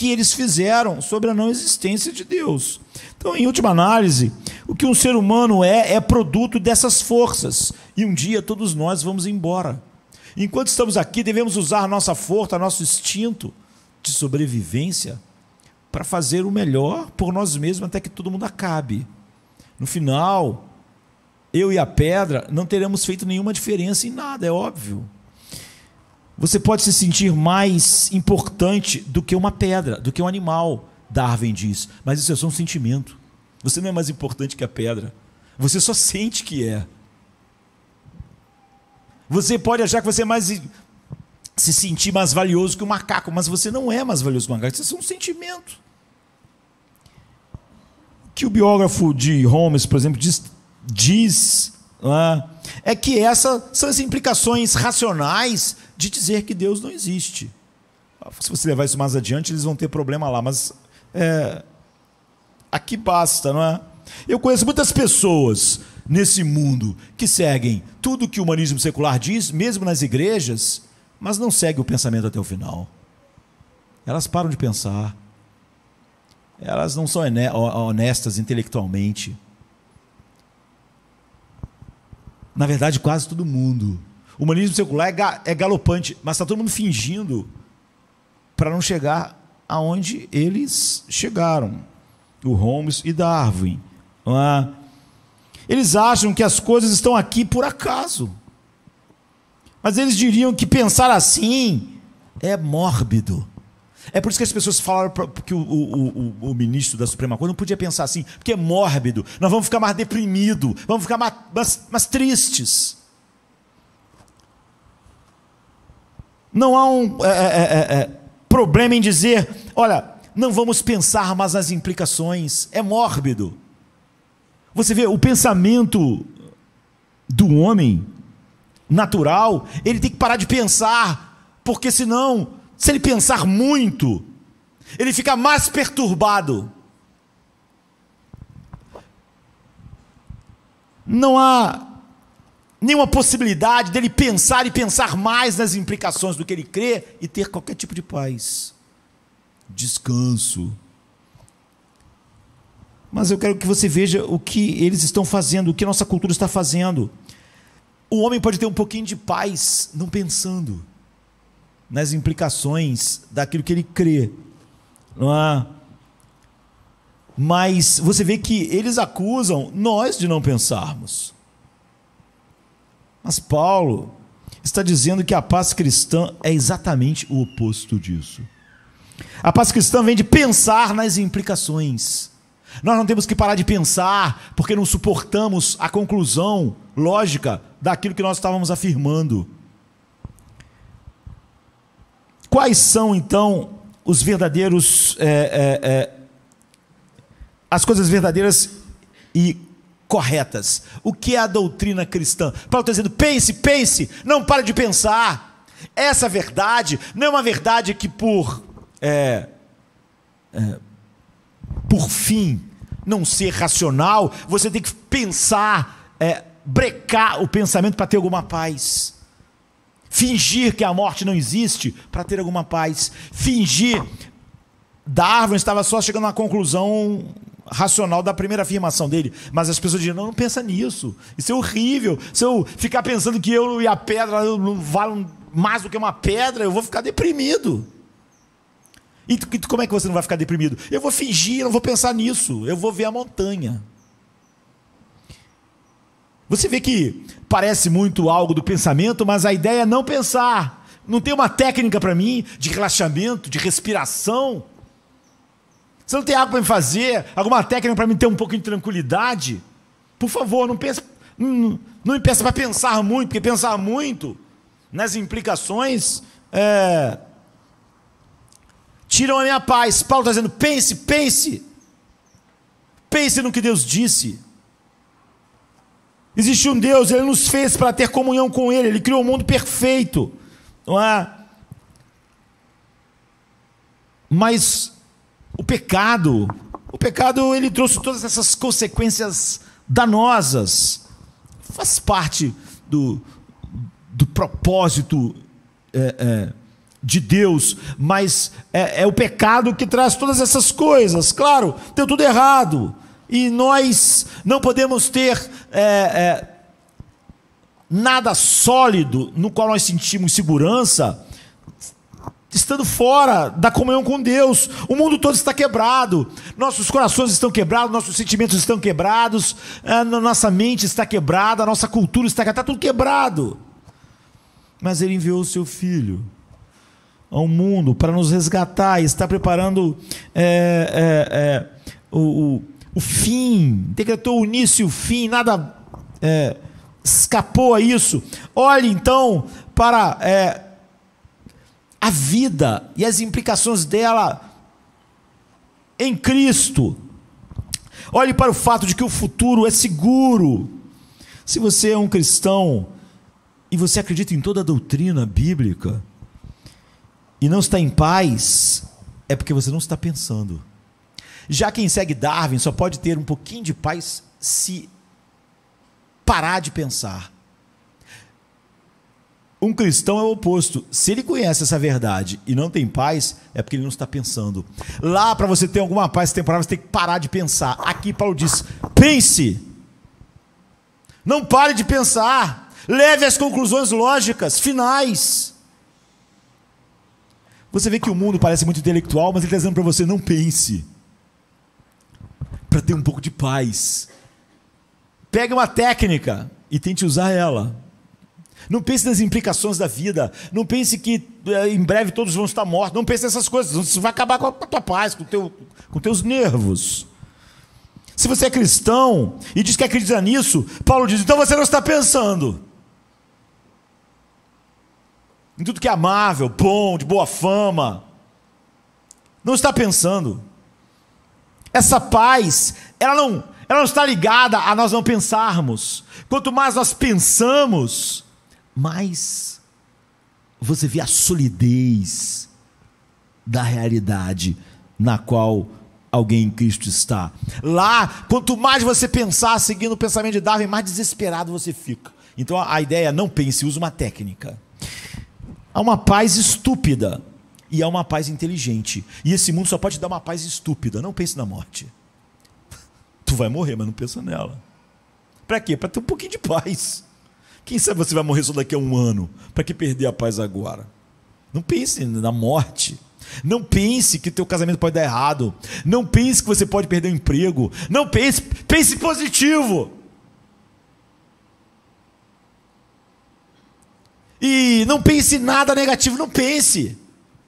A: que eles fizeram sobre a não existência de Deus. Então, em última análise, o que um ser humano é, é produto dessas forças. E um dia todos nós vamos embora. Enquanto estamos aqui, devemos usar nossa força, nosso instinto de sobrevivência para fazer o melhor por nós mesmos até que todo mundo acabe. No final, eu e a pedra não teremos feito nenhuma diferença em nada, é óbvio. Você pode se sentir mais importante do que uma pedra, do que um animal, Darwin diz. Mas isso é só um sentimento. Você não é mais importante que a pedra. Você só sente que é. Você pode achar que você é mais se sentir mais valioso que o um macaco, mas você não é mais valioso que o um macaco, isso é um sentimento. Que o biógrafo de Holmes, por exemplo, diz, diz é? que essas são as implicações racionais de dizer que Deus não existe. Se você levar isso mais adiante, eles vão ter problema lá, mas é, aqui basta, não é? Eu conheço muitas pessoas nesse mundo que seguem tudo que o humanismo secular diz, mesmo nas igrejas, mas não seguem o pensamento até o final. Elas param de pensar. Elas não são honestas intelectualmente. Na verdade, quase todo mundo. O humanismo secular é, ga é galopante, mas está todo mundo fingindo para não chegar aonde eles chegaram. O Holmes e Darwin. É? eles acham que as coisas estão aqui por acaso. Mas eles diriam que pensar assim é mórbido. É por isso que as pessoas falaram que o, o, o, o, ministro da Suprema Corte não podia pensar assim, porque é mórbido, nós vamos ficar mais deprimidos, vamos ficar mais, mais, mais tristes. Não há um é é, é, é, é, problema em dizer, olha, não vamos pensar mais nas implicações, é mórbido. Você vê, o pensamento do homem natural, ele tem que parar de pensar, porque senão se ele pensar muito, ele fica mais perturbado. Não há nenhuma possibilidade dele pensar e pensar mais nas implicações do que ele crê e ter qualquer tipo de paz, descanso. Mas eu quero que você veja o que eles estão fazendo, o que nossa cultura está fazendo. O homem pode ter um pouquinho de paz não pensando nas implicações daquilo que ele crê. Não é? Mas você vê que eles acusam nós de não pensarmos. Mas Paulo está dizendo que a paz cristã é exatamente o oposto disso. A paz cristã vem de pensar nas implicações. Nós não temos que parar de pensar porque não suportamos a conclusão lógica daquilo que nós estávamos afirmando. Quais são então os verdadeiros. É, é, é, as coisas verdadeiras e corretas? O que é a doutrina cristã? Paulo está dizendo: pense, pense, não para de pensar. Essa verdade não é uma verdade que por. É, é, por fim, não ser racional, você tem que pensar, é, brecar o pensamento para ter alguma paz fingir que a morte não existe para ter alguma paz, fingir. Darwin estava só chegando à conclusão racional da primeira afirmação dele, mas as pessoas diziam: não, não pensa nisso, isso é horrível. Se eu ficar pensando que eu e a pedra não valem mais do que uma pedra, eu vou ficar deprimido. E como é que você não vai ficar deprimido? Eu vou fingir, não vou pensar nisso, eu vou ver a montanha. Você vê que parece muito algo do pensamento, mas a ideia é não pensar. Não tem uma técnica para mim de relaxamento, de respiração. Você não tem algo para me fazer, alguma técnica para me ter um pouco de tranquilidade? Por favor, não pense, não, não me peça para pensar muito, porque pensar muito nas implicações é, tiram a minha paz. Paulo está dizendo: pense, pense, pense no que Deus disse. Existe um Deus, ele nos fez para ter comunhão com ele, ele criou um mundo perfeito. Não é? Mas o pecado, o pecado ele trouxe todas essas consequências danosas. Faz parte do, do propósito é, é, de Deus, mas é, é o pecado que traz todas essas coisas. Claro, deu tudo errado e nós não podemos ter é, é, nada sólido no qual nós sentimos segurança, estando fora da comunhão com Deus. O mundo todo está quebrado, nossos corações estão quebrados, nossos sentimentos estão quebrados, a nossa mente está quebrada, a nossa cultura está quebrada, está tudo quebrado. Mas Ele enviou o Seu Filho ao mundo para nos resgatar e está preparando é, é, é, o, o o fim, decretou o início e o fim, nada é, escapou a isso. Olhe então para é, a vida e as implicações dela em Cristo. Olhe para o fato de que o futuro é seguro. Se você é um cristão e você acredita em toda a doutrina bíblica e não está em paz, é porque você não está pensando. Já quem segue Darwin só pode ter um pouquinho de paz se parar de pensar. Um cristão é o oposto. Se ele conhece essa verdade e não tem paz, é porque ele não está pensando. Lá, para você ter alguma paz temporária, você tem que parar de pensar. Aqui, Paulo diz: pense. Não pare de pensar. Leve as conclusões lógicas, finais. Você vê que o mundo parece muito intelectual, mas ele está dizendo para você: não pense para ter um pouco de paz. Pega uma técnica e tente usar ela. Não pense nas implicações da vida. Não pense que eh, em breve todos vão estar mortos. Não pense nessas coisas. Isso vai acabar com a tua paz, com teu, com teus nervos. Se você é cristão e diz que acredita nisso, Paulo diz: então você não está pensando em tudo que é amável, bom, de boa fama. Não está pensando. Essa paz, ela não, ela não está ligada a nós não pensarmos. Quanto mais nós pensamos, mais você vê a solidez da realidade na qual alguém em Cristo está. Lá, quanto mais você pensar seguindo o pensamento de Darwin, mais desesperado você fica. Então a ideia é não pense, use uma técnica. Há uma paz estúpida e há uma paz inteligente. E esse mundo só pode dar uma paz estúpida. Não pense na morte. [laughs] Tu vai morrer, mas não pensa nela. Para quê? Para ter um pouquinho de paz. Quem sabe você vai morrer só daqui a um ano? Para que perder a paz agora? Não pense na morte. Não pense que teu casamento pode dar errado. Não pense que você pode perder o emprego. Não pense, pense positivo. E não pense nada negativo, não pense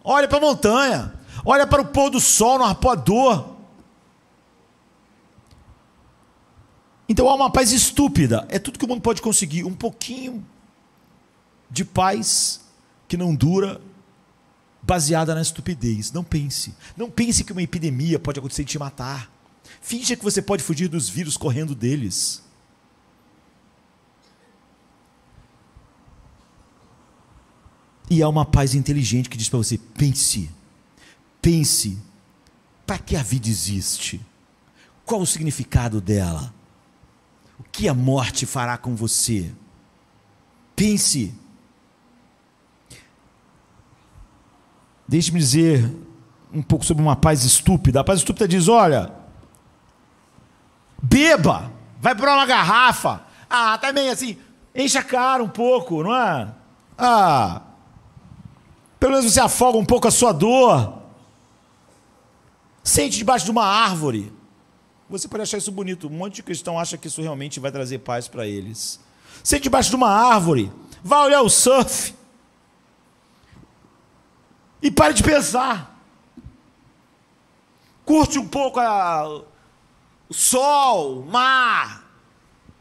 A: olha para a montanha, olha para o pôr do sol no arpoador. Então há uma paz estúpida, é tudo que o mundo pode conseguir, um pouquinho de paz que não dura, baseada na estupidez. Não pense, não pense que uma epidemia pode acontecer e te matar. Finge que você pode fugir dos vírus correndo deles. E há uma paz inteligente que diz para você: pense, pense, para que a vida existe? Qual o significado dela? O que a morte fará com você? Pense. Deixe-me dizer um pouco sobre uma paz estúpida. A paz estúpida diz: olha, beba, vai para uma garrafa. Ah, também tá assim, enche a cara um pouco, não é? Ah, pelo menos você afoga um pouco a sua dor. Sente debaixo de uma árvore. Você pode achar isso bonito. Um monte de cristão acha que isso realmente vai trazer paz para eles. Sente debaixo de uma árvore. Vá olhar o surf. E pare de pensar. Curte um pouco a... o sol, o mar,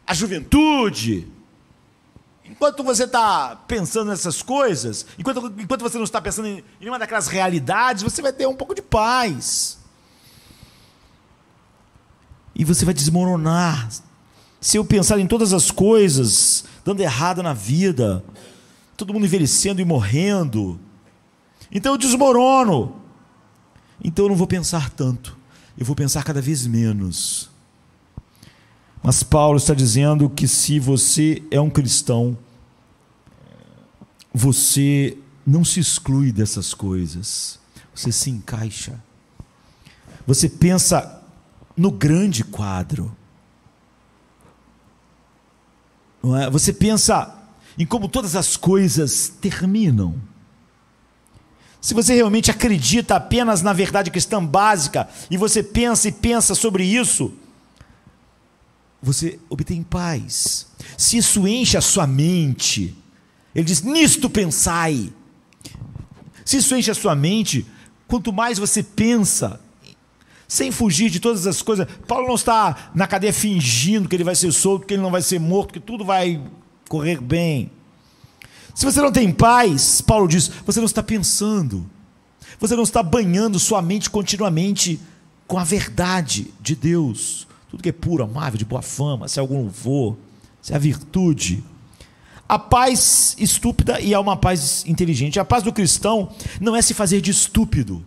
A: a juventude. Enquanto você está pensando nessas coisas, enquanto, enquanto você não está pensando em nenhuma daquelas realidades, você vai ter um pouco de paz. E você vai desmoronar. Se eu pensar em todas as coisas dando errado na vida, todo mundo envelhecendo e morrendo, então eu desmorono. Então eu não vou pensar tanto. Eu vou pensar cada vez menos. Mas Paulo está dizendo que se você é um cristão, você não se exclui dessas coisas, você se encaixa. Você pensa no grande quadro. É? Você pensa em como todas as coisas terminam. Se você realmente acredita apenas na verdade cristã básica e você pensa e pensa sobre isso, você obtém paz. Se isso enche a sua mente, ele diz: nisto pensai. Se isso enche a sua mente, quanto mais você pensa, sem fugir de todas as coisas, Paulo não está na cadeia fingindo que ele vai ser solto, que ele não vai ser morto, que tudo vai correr bem. Se você não tem paz, Paulo diz, você não está pensando, você não está banhando sua mente continuamente com a verdade de Deus tudo que é puro, amável, de boa fama, se é algum louvor, se é a virtude. A paz estúpida e há uma paz inteligente. A paz do cristão não é se fazer de estúpido.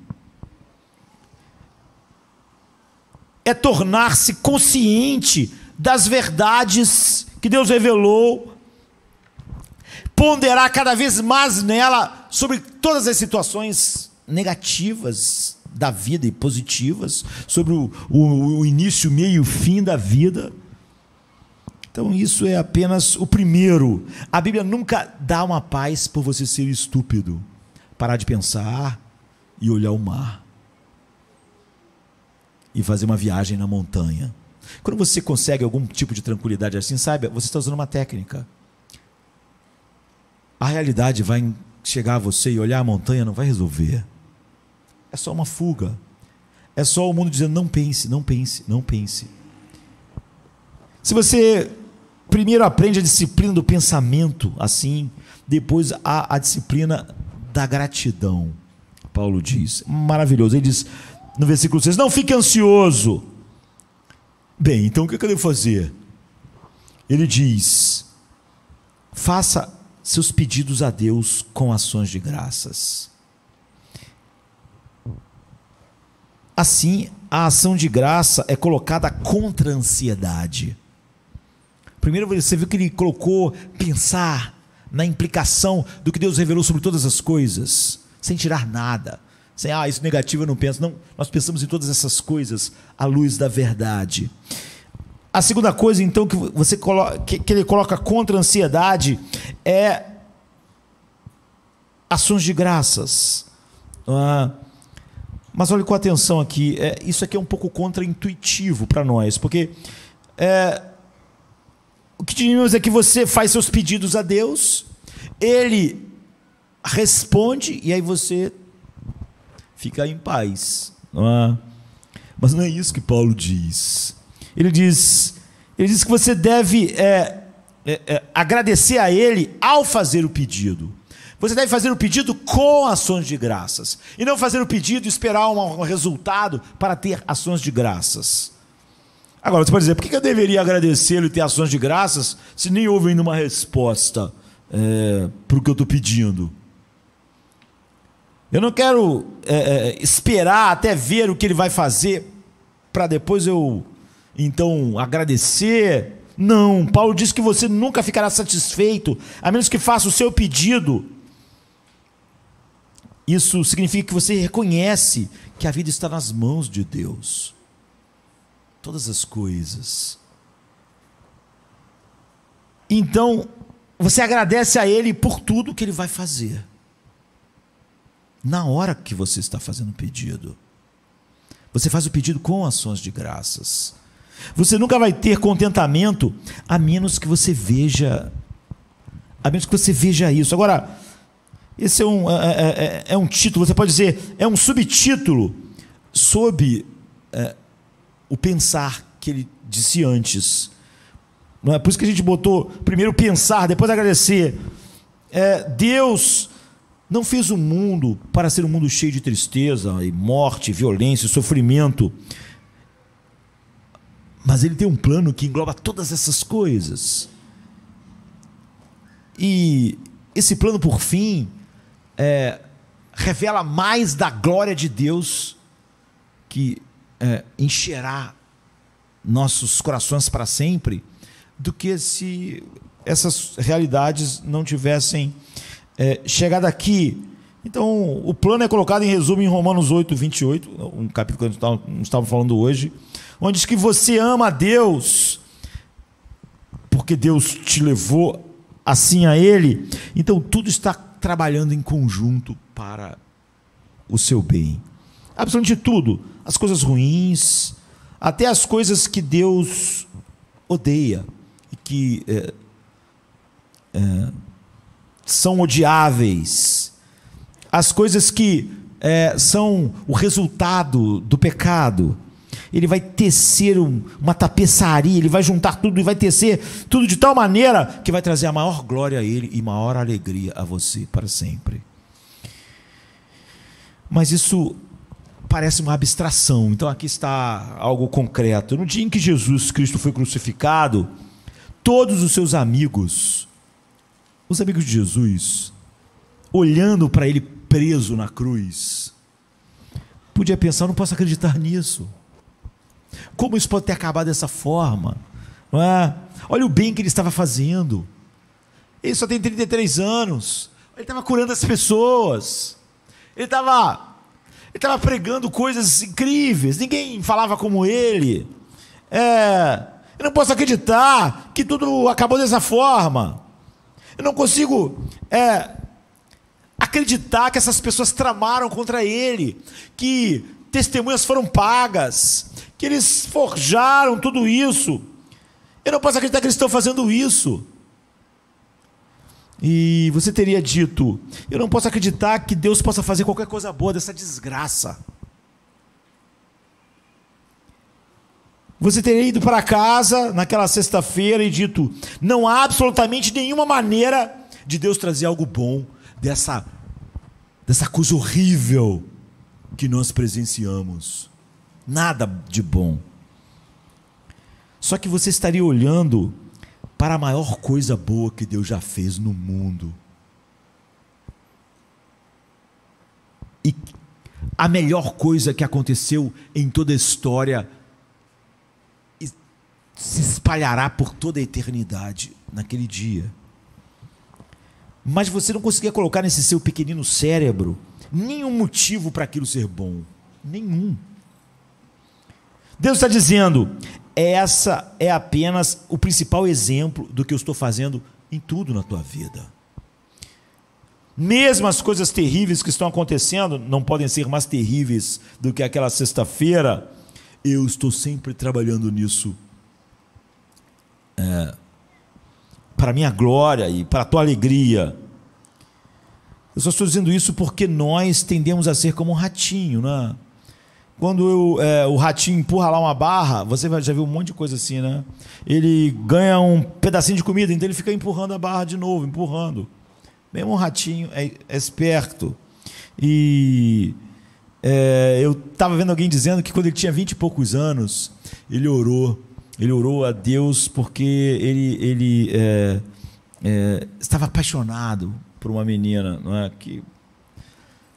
A: É tornar-se consciente das verdades que Deus revelou, ponderar cada vez mais nela sobre todas as situações negativas da vida e positivas, sobre o, o, o início, meio e fim da vida. Então, isso é apenas o primeiro. A Bíblia nunca dá uma paz por você ser estúpido, parar de pensar e olhar o mar e fazer uma viagem na montanha. Quando você consegue algum tipo de tranquilidade assim, saiba, você está usando uma técnica. A realidade vai chegar a você e olhar a montanha não vai resolver. É só uma fuga. É só o mundo dizendo: não pense, não pense, não pense. Se você primeiro aprende a disciplina do pensamento, assim, depois a, a disciplina da gratidão. Paulo diz. Maravilhoso. Ele diz no versículo 6: Não fique ansioso. Bem, então o que eu devo fazer? Ele diz: Faça seus pedidos a Deus com ações de graças. Assim, a ação de graça é colocada contra a ansiedade. Primeiro você viu que ele colocou pensar na implicação do que Deus revelou sobre todas as coisas, sem tirar nada. Sem, ah, isso negativo eu não penso. Não, nós pensamos em todas essas coisas à luz da verdade. A segunda coisa, então, que, você coloca, que, ele coloca contra a ansiedade é ações de graças. Ah, mas olhe com atenção aqui, é, isso aqui é um pouco contraintuitivo para nós, porque é, o que dizemos é que você faz seus pedidos a Deus, Ele responde e aí você fica em paz, não é? Mas não é isso que Paulo diz. Ele diz, ele diz que você deve é, é, é agradecer a Ele ao fazer o pedido. Você deve fazer o pedido com ações de graças. E não fazer o pedido e esperar um resultado para ter ações de graças. Agora, você pode dizer, por que eu deveria agradecê-lo e ter ações de graças se nem houve ainda uma resposta é, para o que eu estou pedindo? Eu não quero é, é, esperar até ver o que ele vai fazer para depois eu então agradecer. Não, Paulo diz que você nunca ficará satisfeito a menos que faça o seu pedido isso significa que você reconhece que a vida está nas mãos de Deus. Todas as coisas. Então, você agradece a Ele por tudo que Ele vai fazer. Na hora que você está fazendo o pedido. Você faz o pedido com ações de graças. Você nunca vai ter contentamento a menos que você veja a menos que você veja isso. Agora, esse é um, é é, é, é, é um título, você pode dizer, é um subtítulo sobre é, o pensar que ele disse antes. Não é? Por isso que a gente botou primeiro pensar, depois agradecer. É, Deus não fez o mundo para ser um mundo cheio de tristeza e morte, violência, sofrimento. Mas ele tem um plano que engloba todas essas coisas. E esse plano, por fim, é, revela mais da glória de Deus que é, encherá nossos corações para sempre do que se essas realidades não tivessem é, chegado aqui. Então, o plano é colocado em resumo em Romanos 8, 28, um capítulo que gente estávamos falando hoje, onde diz que você ama a Deus, porque Deus te levou assim a Ele. Então, tudo está trabalhando em conjunto para o seu bem. Absolutamente tudo, as coisas ruins, até as coisas que Deus odeia e que é, é, são odiáveis, as coisas que é, são o resultado do pecado, ele vai tecer um, uma tapeçaria, ele vai juntar tudo e vai tecer tudo de tal maneira que vai trazer a maior glória a ele e maior alegria a você para sempre. Mas isso parece uma abstração. Então aqui está algo concreto. No dia em que Jesus Cristo foi crucificado, todos os seus amigos, os amigos de Jesus, olhando para ele preso na cruz, podia pensar: não posso acreditar nisso. Como isso pode ter acabado dessa forma? Não é? Olha o bem que ele estava fazendo. Ele só tem 33 anos. Ele estava curando as pessoas. Ele estava ele estava pregando coisas incríveis. Ninguém falava como ele. É, eu não posso acreditar que tudo acabou dessa forma. Eu não consigo é, acreditar que essas pessoas tramaram contra ele, que testemunhas foram pagas, que eles forjaram tudo isso. Eu não posso acreditar que eles estão fazendo isso. E você teria dito: Eu não posso acreditar que Deus possa fazer qualquer coisa boa dessa desgraça. Você teria ido para casa naquela sexta-feira e dito: Não há absolutamente nenhuma maneira de Deus trazer algo bom dessa, dessa coisa horrível que nós presenciamos. Nada de bom. Só que você estaria olhando para a maior coisa boa que Deus já fez no mundo. E a melhor coisa que aconteceu em toda a história se espalhará por toda a eternidade naquele dia. Mas você não conseguia colocar nesse seu pequenino cérebro nenhum motivo para aquilo ser bom. Nenhum. Deus está dizendo: essa é apenas o principal exemplo do que eu estou fazendo em tudo na tua vida. Mesmo as coisas terríveis que estão acontecendo não podem ser mais terríveis do que aquela sexta-feira. Eu estou sempre trabalhando nisso. É, para minha glória e para a tua alegria. Eu só estou dizendo isso porque nós tendemos a ser como um ratinho, né? Quando eu, é, o ratinho empurra lá uma barra, você já viu um monte de coisa assim, né? Ele ganha um pedacinho de comida, então ele fica empurrando a barra de novo, empurrando. Mesmo um ratinho é, é esperto. E é, eu estava vendo alguém dizendo que quando ele tinha vinte e poucos anos, ele orou. Ele orou a Deus porque ele, ele é, é, estava apaixonado por uma menina, não é? Que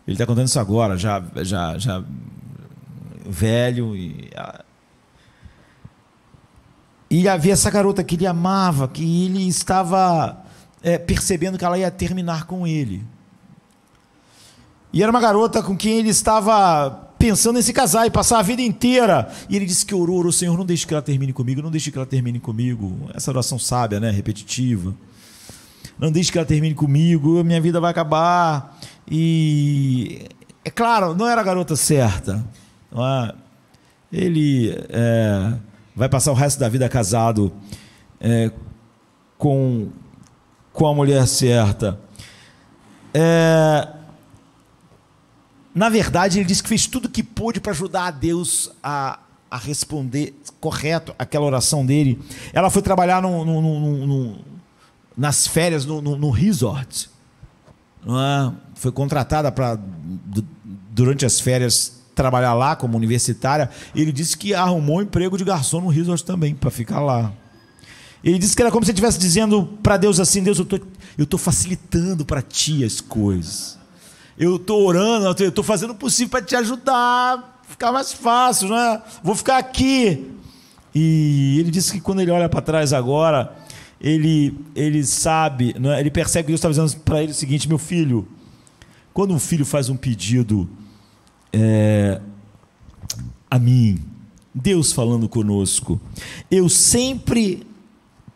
A: ele está contando isso agora, já, já, já velho. E, a... e havia essa garota que ele amava, que ele estava é, percebendo que ela ia terminar com ele. E era uma garota com quem ele estava pensando em se casar e passar a vida inteira. E ele disse que orou, o Senhor, não deixe que ela termine comigo, não deixe que ela termine comigo. Essa oração sábia, né? Repetitiva. Não deixe que ela termine comigo, minha vida vai acabar. E é claro, não era a garota certa lá, é? ele é, vai passar o resto da vida casado é, com, com a mulher certa. É, na verdade, ele disse que fez tudo o que pôde para ajudar a Deus a, a responder correto aquela oração dele. Ela foi trabalhar no, no, no, nas férias no, resort. É? Foi contratada para durante as férias trabalhar lá como universitária. Ele disse que arrumou um emprego de garçom no resort também, para ficar lá. Ele disse que era como se ele estivesse dizendo para Deus assim: Deus, eu tô, estou tô facilitando para ti as coisas. Eu estou orando, eu estou fazendo o possível para te ajudar, ficar mais fácil, né? Vou ficar aqui. E ele disse que quando ele olha para trás agora, ele, ele sabe, né? ele percebe que Deus está dizendo para ele o seguinte: meu filho, quando um filho faz um pedido é, a mim, Deus falando conosco. Eu sempre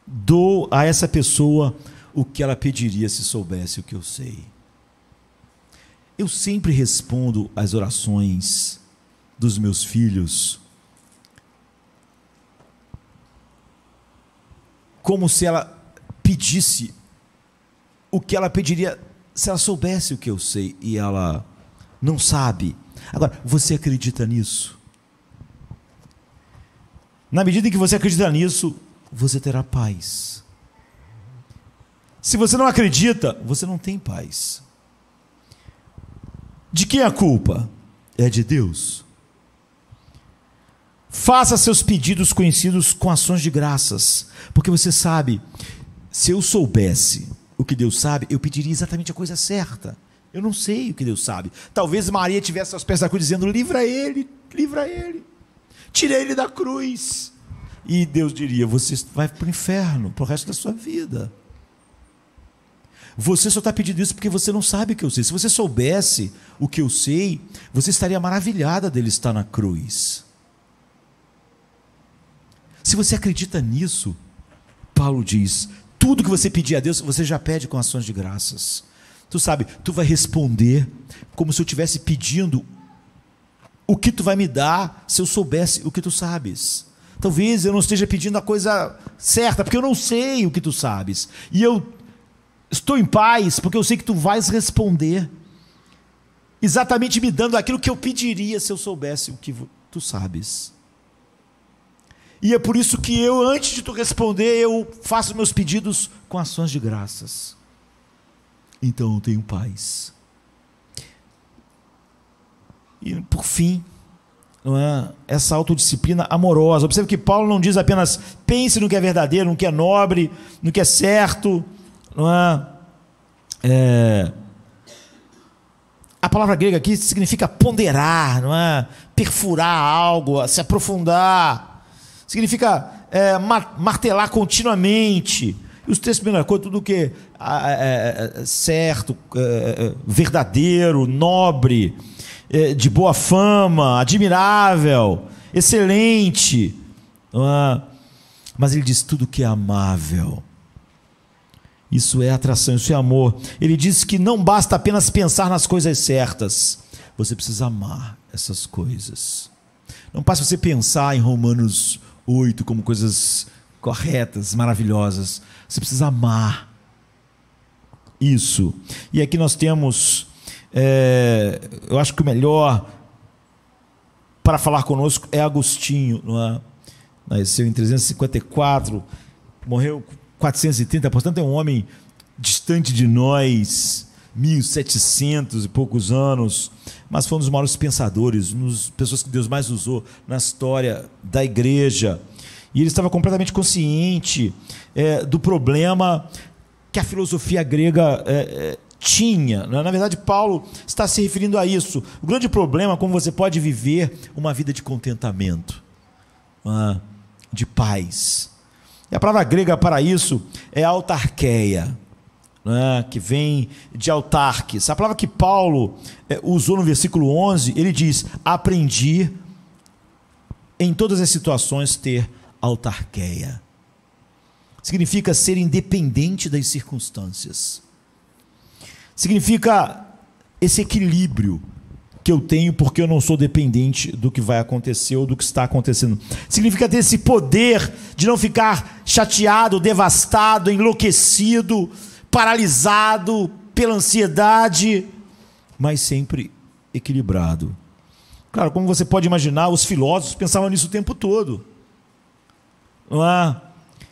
A: dou a essa pessoa o que ela pediria se soubesse o que eu sei. Eu sempre respondo às orações dos meus filhos como se ela pedisse o que ela pediria se ela soubesse o que eu sei e ela não sabe. Agora, você acredita nisso? Na medida em que você acredita nisso, você terá paz. Se você não acredita, você não tem paz. De quem é a culpa? É de Deus. Faça seus pedidos conhecidos com ações de graças, porque você sabe, se eu soubesse o que Deus sabe, eu pediria exatamente a coisa certa. Eu não sei o que Deus sabe. Talvez Maria tivesse aos pés da cruz dizendo: livra ele, livra ele, tira ele da cruz. E Deus diria: você vai para o inferno para o resto da sua vida. Você só está pedindo isso porque você não sabe o que eu sei. Se você soubesse o que eu sei, você estaria maravilhada dele estar na cruz. Se você acredita nisso, Paulo diz: tudo que você pedir a Deus, você já pede com ações de graças tu sabe, tu vai responder como se eu estivesse pedindo o que tu vai me dar se eu soubesse o que tu sabes. Talvez eu não esteja pedindo a coisa certa, porque eu não sei o que tu sabes. E eu estou em paz, porque eu sei que tu vais responder exatamente me dando aquilo que eu pediria se eu soubesse o que tu sabes. E é por isso que eu, antes de tu responder, eu faço meus pedidos com ações de graças. Então eu tenho paz. E por fim, é? essa autodisciplina amorosa. Observe que Paulo não diz apenas pense no que é verdadeiro, no que é nobre, no que é certo. É? É... A palavra grega aqui significa ponderar, não é? perfurar algo, se aprofundar. Significa é, martelar continuamente e os textos me marcou tudo que é, ah, é, é, é certo, verdadeiro, nobre, de boa fama, admirável, excelente. Mas ele diz tudo que é amável. Isso é atração, isso é amor. Ele diz que não basta apenas pensar nas coisas certas. Você precisa amar essas coisas. Não basta você pensar em Romanos 8 como coisas corretas, maravilhosas. Você precisa amar isso. E aqui nós temos, é, eu acho que o melhor para falar conosco é Agostinho, não é? Nasceu em 354, morreu 430, portanto é um homem distante de nós, 1700 e poucos anos, mas foi um dos maiores pensadores, uma das pessoas que Deus mais usou na história da igreja. E ele estava completamente consciente é, do problema que a filosofia grega é, é tinha. Né? Na verdade, Paulo está se referindo a isso. O grande problema é como você pode viver uma vida de contentamento, ah, de paz. E a palavra grega para isso é autarqueia, né? que vem de autarques. A palavra que Paulo é, usou no versículo 11, ele diz: Aprendi em todas as situações ter autarqueia. Significa ser independente das circunstâncias. Significa esse equilíbrio que eu tenho porque eu não sou dependente do que vai acontecer ou do que está acontecendo. Significa ter esse poder de não ficar chateado, devastado, enlouquecido, paralisado pela ansiedade, mas sempre equilibrado. Claro, como você pode imaginar, os filósofos pensavam nisso o tempo todo não é?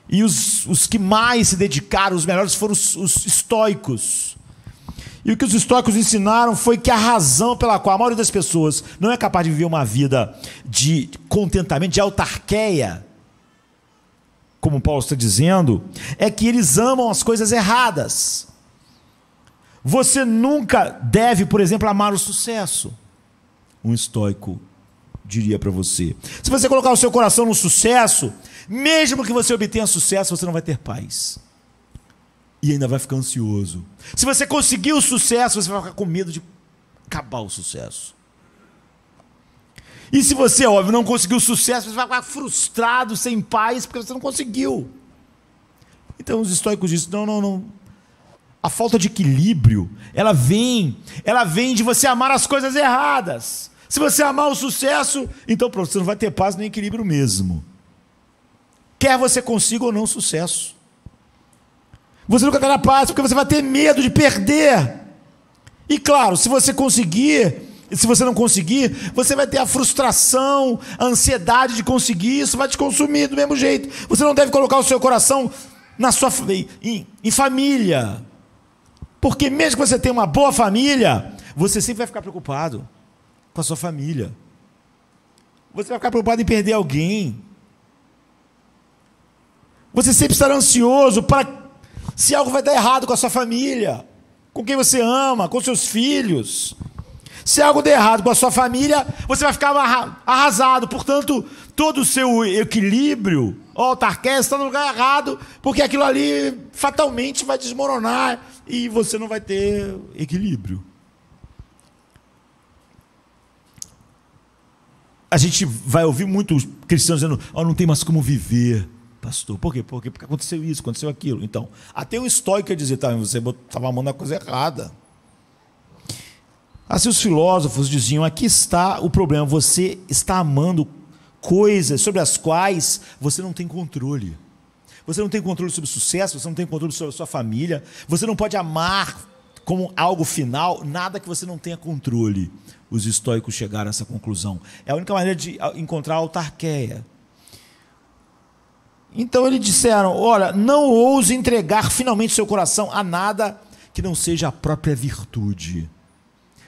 A: E os, os que mais se dedicaram, os melhores, foram os, os estoicos. E o que os estoicos ensinaram foi que a razão pela qual a maioria das pessoas não é capaz de viver uma vida de contentamento, de autarqueia, como Paulo está dizendo, é que eles amam as coisas erradas. Você nunca deve, por exemplo, amar o sucesso. Um estoico diria para você. Se você colocar o seu coração no sucesso, mesmo que você obtenha sucesso, você não vai ter paz. E ainda vai ficar ansioso. Se você conseguir o sucesso, você vai ficar com medo de acabar o sucesso. E se você, óbvio, não conseguiu o sucesso, você vai ficar frustrado, sem paz, porque você não conseguiu. Então os estoicos dizem: não, não, não. A falta de equilíbrio, ela vem, ela vem de você amar as coisas erradas. Se você amar o sucesso, então pronto, você não vai ter paz nem equilíbrio mesmo. Quer você consiga ou não sucesso. Você nunca terá paz porque você vai ter medo de perder. E claro, se você conseguir, se você não conseguir, você vai ter a frustração, a ansiedade de conseguir, isso vai te consumir do mesmo jeito. Você não deve colocar o seu coração na sua em, em família. Porque mesmo que você tenha uma boa família, você sempre vai ficar preocupado com a sua família. Você vai ficar preocupado em perder alguém. Você sempre estará ansioso para se algo vai dar errado com a sua família, com quem você ama, com seus filhos. Se algo der errado com a sua família, você vai ficar arrasado. Portanto, todo o seu equilíbrio, o autarquia, está no lugar errado, porque aquilo ali fatalmente vai desmoronar e você não vai ter equilíbrio. a gente vai ouvir muitos cristãos dizendo: oh, não tem mais como viver, pastor. Por quê? Por quê? Porque aconteceu isso, aconteceu aquilo. Então, até o estoico ia dizer: tá, você estava amando a coisa errada. Assim, os filósofos diziam: aqui está o problema, você está amando coisas sobre as quais você não tem controle. Você não tem controle sobre o sucesso, você não tem controle sobre a sua família, você não pode amar como algo final nada que você não tenha controle os estoicos chegaram a essa conclusão. É a única maneira de encontrar a autarqueia. Então eles disseram: Olha, não ouse entregar finalmente seu coração a nada que não seja a própria virtude.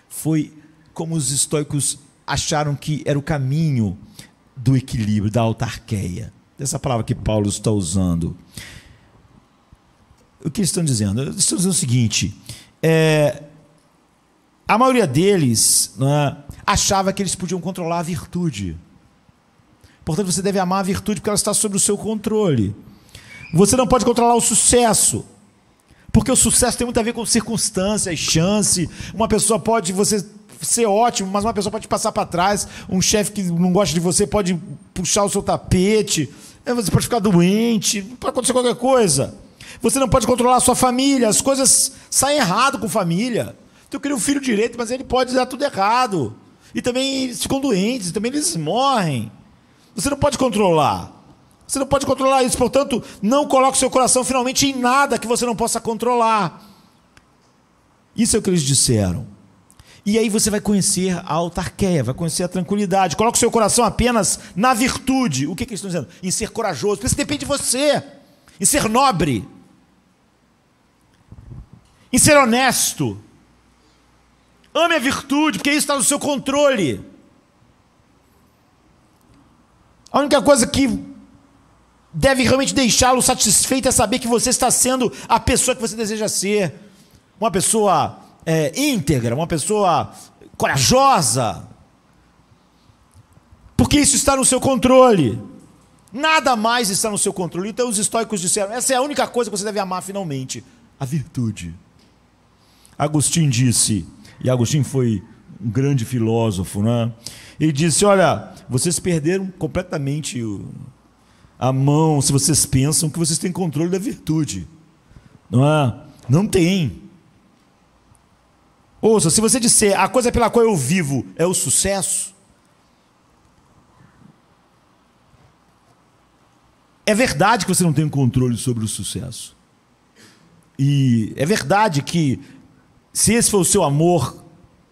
A: Foi como os estoicos acharam que era o caminho do equilíbrio, da autarqueia. Dessa palavra que Paulo está usando. O que eles estão dizendo? Eles estão dizendo o seguinte: é, a maioria deles né, achava que eles podiam controlar a virtude. Portanto, você deve amar a virtude porque ela está sob o seu controle. Você não pode controlar o sucesso. Porque o sucesso tem muito a ver com circunstâncias, chance. Uma pessoa pode você ser ótimo, mas uma pessoa pode passar para trás. Um chefe que não gosta de você pode puxar o seu tapete. É, você pode ficar doente, pode acontecer qualquer coisa. Você não pode controlar a sua família. As coisas saem errado com família. Então eu queria um filho direito, mas ele pode dar tudo errado. E também eles ficam doentes, e também eles morrem. Você não pode controlar. Você não pode controlar isso. Portanto, não coloque seu coração finalmente em nada que você não possa controlar. Isso é o que eles disseram. E aí você vai conhecer a autarqueia, vai conhecer a tranquilidade. Coloque seu coração apenas na virtude. O que, que eles estão dizendo? Em ser corajoso. Porque isso depende de você. Em ser nobre. Em ser honesto Ame a virtude, porque isso está no seu controle. A única coisa que deve realmente deixá-lo satisfeito é saber que você está sendo a pessoa que você deseja ser. Uma pessoa é, íntegra, uma pessoa corajosa. Porque isso está no seu controle. Nada mais está no seu controle. Então os estoicos disseram: essa é a única coisa que você deve amar finalmente a virtude. Agostinho disse: e Agostinho foi um grande filósofo, né? Ele disse: Olha, vocês perderam completamente a mão se vocês pensam que vocês têm controle da virtude. Não é? Não tem. Ouça, se você disser a coisa pela qual eu vivo é o sucesso, é verdade que você não tem controle sobre o sucesso. E é verdade que se esse for o seu amor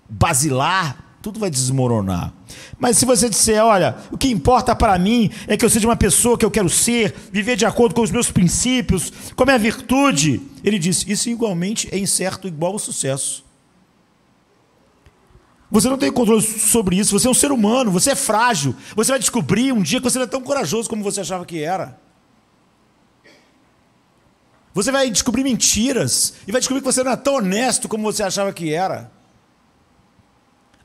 A: basilar, tudo vai desmoronar. Mas se você disser, olha, o que importa para mim é que eu seja uma pessoa que eu quero ser, viver de acordo com os meus princípios, com a minha virtude, ele diz, isso igualmente é incerto, igual ao sucesso. Você não tem controle sobre isso, você é um ser humano, você é frágil. Você vai descobrir um dia que você não é tão corajoso como você achava que era. Você vai descobrir mentiras e vai descobrir que você não é tão honesto como você achava que era.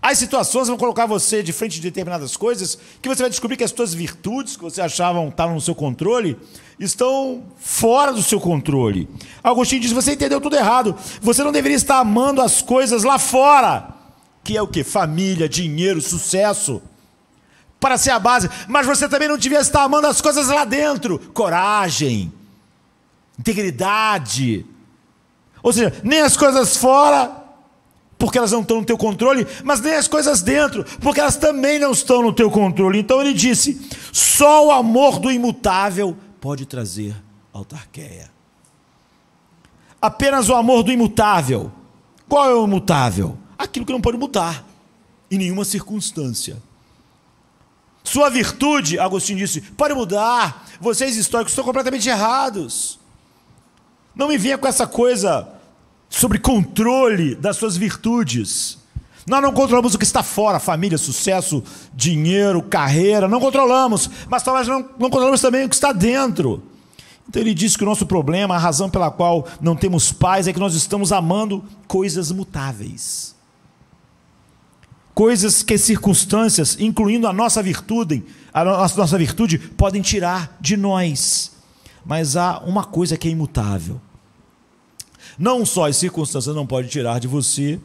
A: As situações vão colocar você de frente de determinadas coisas que você vai descobrir que as suas virtudes que você achava estavam no seu controle estão fora do seu controle. Agostinho diz: você entendeu tudo errado. Você não deveria estar amando as coisas lá fora, que é o que? Família, dinheiro, sucesso, para ser a base. Mas você também não devia estar amando as coisas lá dentro. Coragem, integridade. Ou seja, nem as coisas fora, porque elas não estão no teu controle, mas nem as coisas dentro, porque elas também não estão no teu controle. Então ele disse: só o amor do imutável pode trazer autarqueia. Apenas o amor do imutável. Qual é o imutável? Aquilo que não pode mudar em nenhuma circunstância. Sua virtude, Agostinho disse, pode mudar. Vocês históricos estão completamente errados. Não me venha com essa coisa sobre controle das suas virtudes. Nós não controlamos o que está fora, família, sucesso, dinheiro, carreira, não controlamos, mas talvez não, não controlamos também o que está dentro. Então ele diz que o nosso problema, a razão pela qual não temos paz, é que nós estamos amando coisas mutáveis. Coisas que circunstâncias, incluindo a nossa virtude, a nossa virtude, podem tirar de nós mas há uma coisa que é imutável. Não só as circunstâncias não podem tirar de você,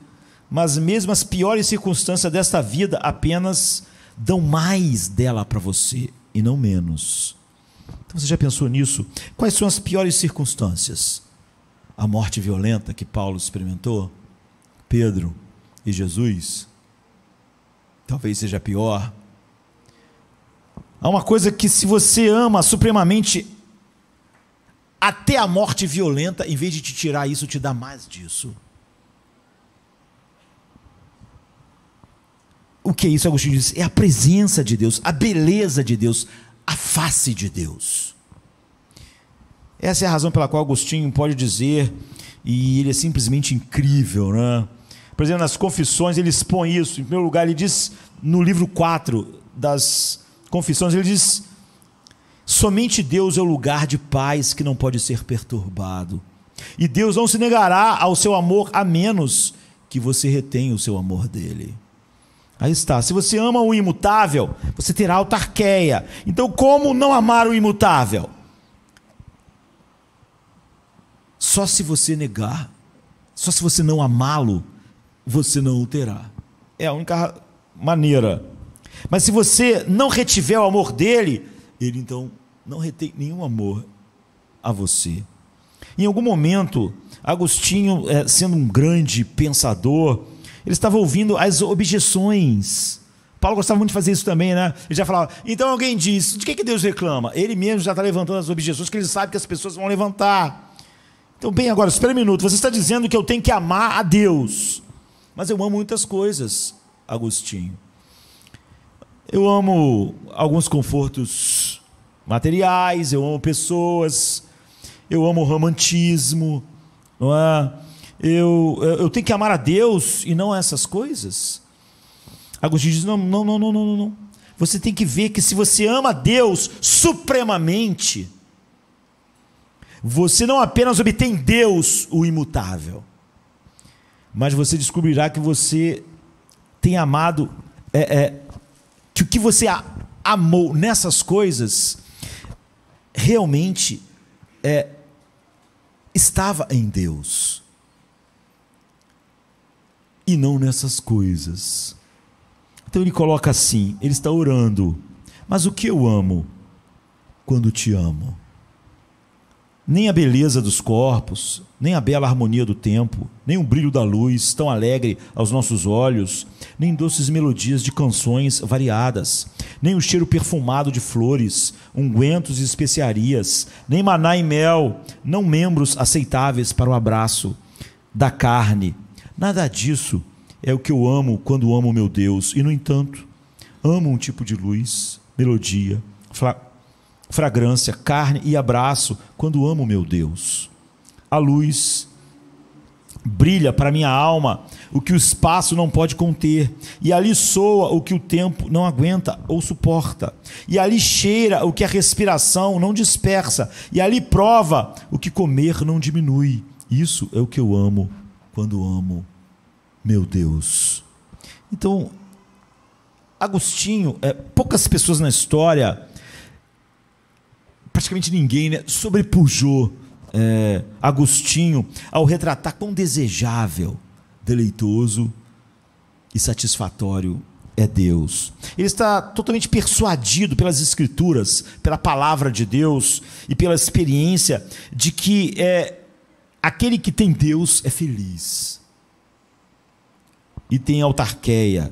A: mas mesmo as piores circunstâncias desta vida apenas dão mais dela para você e não menos. Então você já pensou nisso? Quais são as piores circunstâncias? A morte violenta que Paulo experimentou, Pedro e Jesus, talvez seja pior. Há uma coisa que, se você ama supremamente até a morte violenta, em vez de te tirar isso, te dá mais disso. O que é isso, Agostinho diz? É a presença de Deus, a beleza de Deus, a face de Deus. Essa é a razão pela qual Agostinho pode dizer, e ele é simplesmente incrível, né? Por exemplo, nas Confissões ele expõe isso. Em primeiro lugar, ele diz no livro 4 das Confissões, ele diz Somente Deus é o lugar de paz que não pode ser perturbado. E Deus não se negará ao seu amor a menos que você retenha o seu amor dele. Aí está. Se você ama o imutável, você terá autarqueia. Então, como não amar o imutável? Só se você negar, só se você não amá-lo, você não o terá. É a única maneira. Mas se você não retiver o amor dele, ele então não retém nenhum amor a você. Em algum momento, Agostinho, é, sendo um grande pensador, ele estava ouvindo as objeções. Paulo gostava muito de fazer isso também, né? Ele já falava, então alguém diz, de que, que Deus reclama? Ele mesmo já está levantando as objeções que ele sabe que as pessoas vão levantar. Então, bem, agora, espera um minuto, você está dizendo que eu tenho que amar a Deus. Mas eu amo muitas coisas, Agostinho. Eu amo alguns confortos materiais, eu amo pessoas, eu amo romantismo, não é? eu, eu tenho que amar a Deus e não essas coisas? Agostinho diz: não, não, não, não, não, não. Você tem que ver que se você ama a Deus supremamente, você não apenas obtém Deus o imutável, mas você descobrirá que você tem amado, é, é, que o que você amou nessas coisas realmente é, estava em Deus e não nessas coisas. Então ele coloca assim: ele está orando, mas o que eu amo quando te amo? Nem a beleza dos corpos, nem a bela harmonia do tempo, nem o brilho da luz tão alegre aos nossos olhos, nem doces melodias de canções variadas, nem o cheiro perfumado de flores, ungüentos e especiarias, nem maná e mel, não membros aceitáveis para o abraço da carne. Nada disso é o que eu amo quando amo meu Deus, e no entanto, amo um tipo de luz, melodia, fra fragrância, carne e abraço quando amo meu Deus a luz brilha para minha alma, o que o espaço não pode conter, e ali soa o que o tempo não aguenta ou suporta, e ali cheira o que a respiração não dispersa, e ali prova o que comer não diminui. Isso é o que eu amo quando amo meu Deus. Então, Agostinho, é, poucas pessoas na história, praticamente ninguém, né, sobrepujou é, Agostinho ao retratar quão desejável, deleitoso e satisfatório é Deus. Ele está totalmente persuadido pelas Escrituras, pela palavra de Deus e pela experiência de que é, aquele que tem Deus é feliz e tem autarqueia.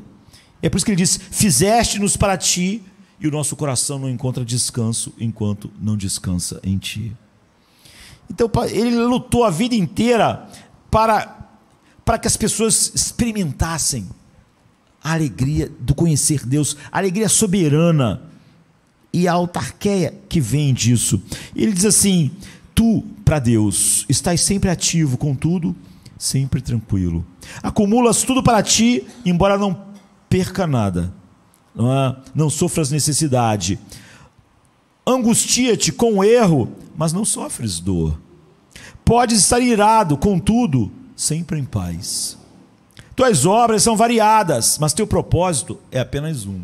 A: É por isso que ele diz: Fizeste-nos para ti, e o nosso coração não encontra descanso enquanto não descansa em ti. Então, ele lutou a vida inteira para, para que as pessoas experimentassem a alegria do conhecer Deus, a alegria soberana e a autarqueia que vem disso. Ele diz assim: Tu, para Deus, estás sempre ativo, contudo, sempre tranquilo. Acumulas tudo para ti, embora não perca nada, não, é? não sofras necessidade Angustia-te com o erro, mas não sofres dor. Podes estar irado, contudo, sempre em paz. Tuas obras são variadas, mas teu propósito é apenas um.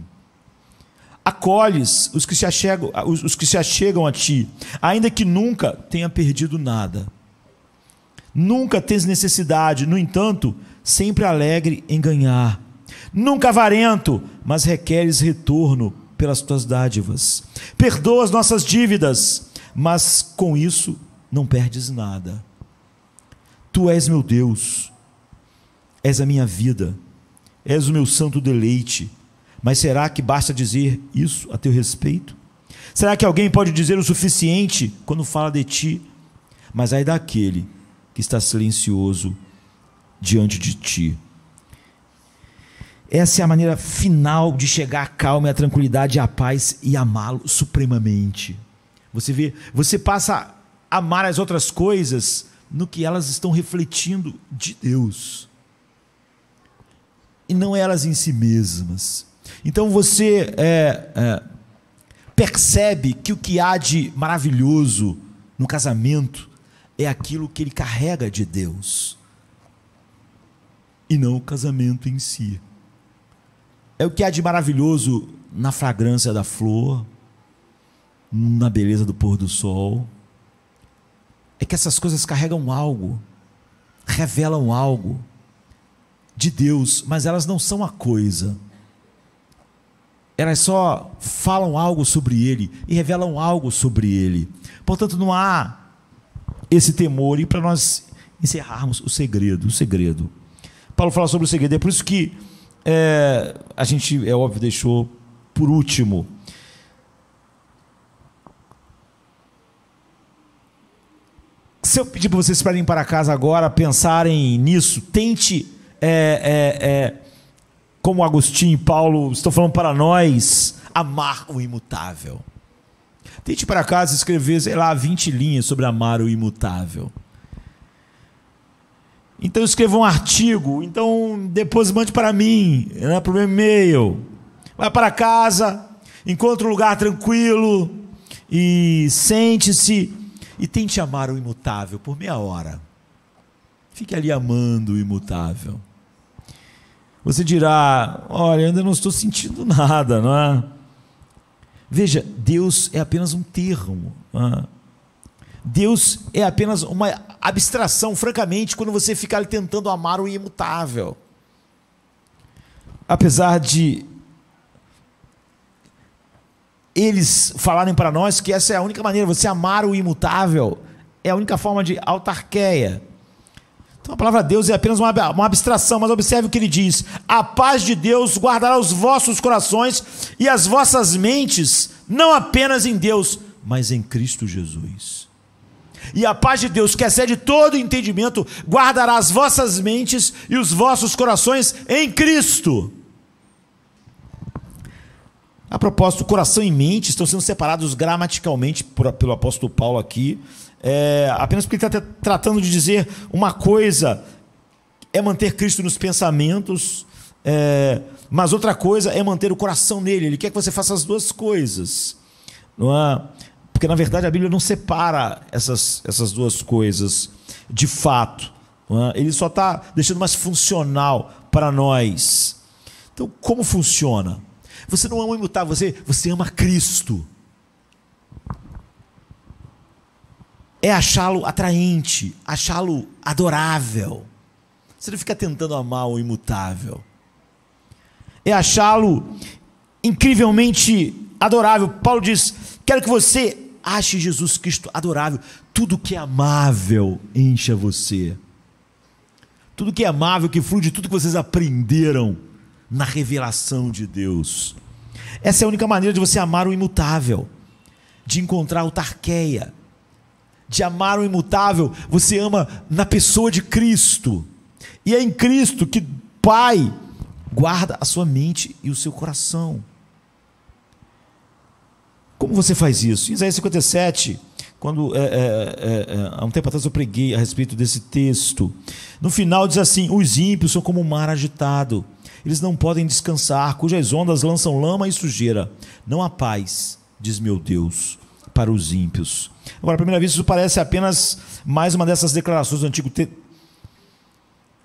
A: Acolhes os que se achegam, os que se achegam a ti, ainda que nunca tenha perdido nada. Nunca tens necessidade, no entanto, sempre alegre em ganhar. Nunca avarento, mas requeres retorno pelas tuas dádivas. Perdoa as nossas dívidas, mas com isso não perdes nada. Tu és meu Deus, és a minha vida, és o meu santo deleite. Mas será que basta dizer isso a teu respeito? Será que alguém pode dizer o suficiente quando fala de ti? Mas ai daquele que está silencioso diante de ti. Essa é a maneira final de chegar à calma, à tranquilidade, à paz e amá-lo supremamente. Você vê, você passa a amar as outras coisas no que elas estão refletindo de Deus. E não elas em si mesmas. Então você é, é, percebe que o que há de maravilhoso no casamento é aquilo que ele carrega de Deus. E não o casamento em si. É o que há de maravilhoso na fragrância da flor, na beleza do pôr do sol. É que essas coisas carregam algo, revelam algo de Deus, mas elas não são a coisa. Elas só falam algo sobre ele e revelam algo sobre ele. Portanto, não há esse temor. E para nós encerrarmos o segredo, o segredo. Paulo fala sobre o segredo. É por isso que é, a gente, é óbvio, deixou por último. Se eu pedir para vocês para irem para casa agora, pensarem nisso, tente, é, é, é, como Agostinho e Paulo estão falando para nós, amar o imutável. Tente para casa escrever, sei lá, 20 linhas sobre amar o imutável. Então escreva um artigo, então depois mande para mim, né, para o meu e-mail. Vai para casa, encontre um lugar tranquilo e sente-se e tente amar o imutável por meia hora. Fique ali amando o imutável. Você dirá: Olha, ainda não estou sentindo [laughs] nada, não é? Veja, Deus é apenas um termo. É? Deus é apenas uma abstração, francamente, quando você ficar tentando amar o imutável. Apesar de eles falarem para nós que essa é a única maneira, você amar o imutável é a única forma de autarqueia. Então a palavra Deus é apenas uma, uma abstração, mas observe o que ele diz: a paz de Deus guardará os vossos corações e as vossas mentes, não apenas em Deus, mas em Cristo Jesus. E a paz de Deus, que excede todo entendimento, guardará as vossas mentes e os vossos corações em Cristo. A propósito, coração e mente estão sendo separados gramaticalmente por, pelo apóstolo Paulo aqui, é, apenas porque ele está tratando de dizer uma coisa é manter Cristo nos pensamentos, é, mas outra coisa é manter o coração nele. Ele quer que você faça as duas coisas. Não é? Porque, na verdade, a Bíblia não separa essas, essas duas coisas de fato. É? Ele só está deixando mais funcional para nós. Então, como funciona? Você não ama imutável você, você ama Cristo. É achá-lo atraente, achá-lo adorável. Você não fica tentando amar o imutável. É achá-lo incrivelmente adorável. Paulo diz: Quero que você Ache Jesus Cristo adorável. Tudo que é amável encha você. Tudo que é amável, que flui de tudo que vocês aprenderam na revelação de Deus. Essa é a única maneira de você amar o imutável, de encontrar o Tarqueia, de amar o imutável. Você ama na pessoa de Cristo. E é em Cristo que Pai guarda a sua mente e o seu coração. Como você faz isso? Em Isaías 57, quando é, é, é, é, há um tempo atrás eu preguei a respeito desse texto, no final diz assim: os ímpios são como o um mar agitado, eles não podem descansar, cujas ondas lançam lama e sujeira. Não há paz, diz meu Deus, para os ímpios. Agora, à primeira vista, isso parece apenas mais uma dessas declarações do Antigo Testamento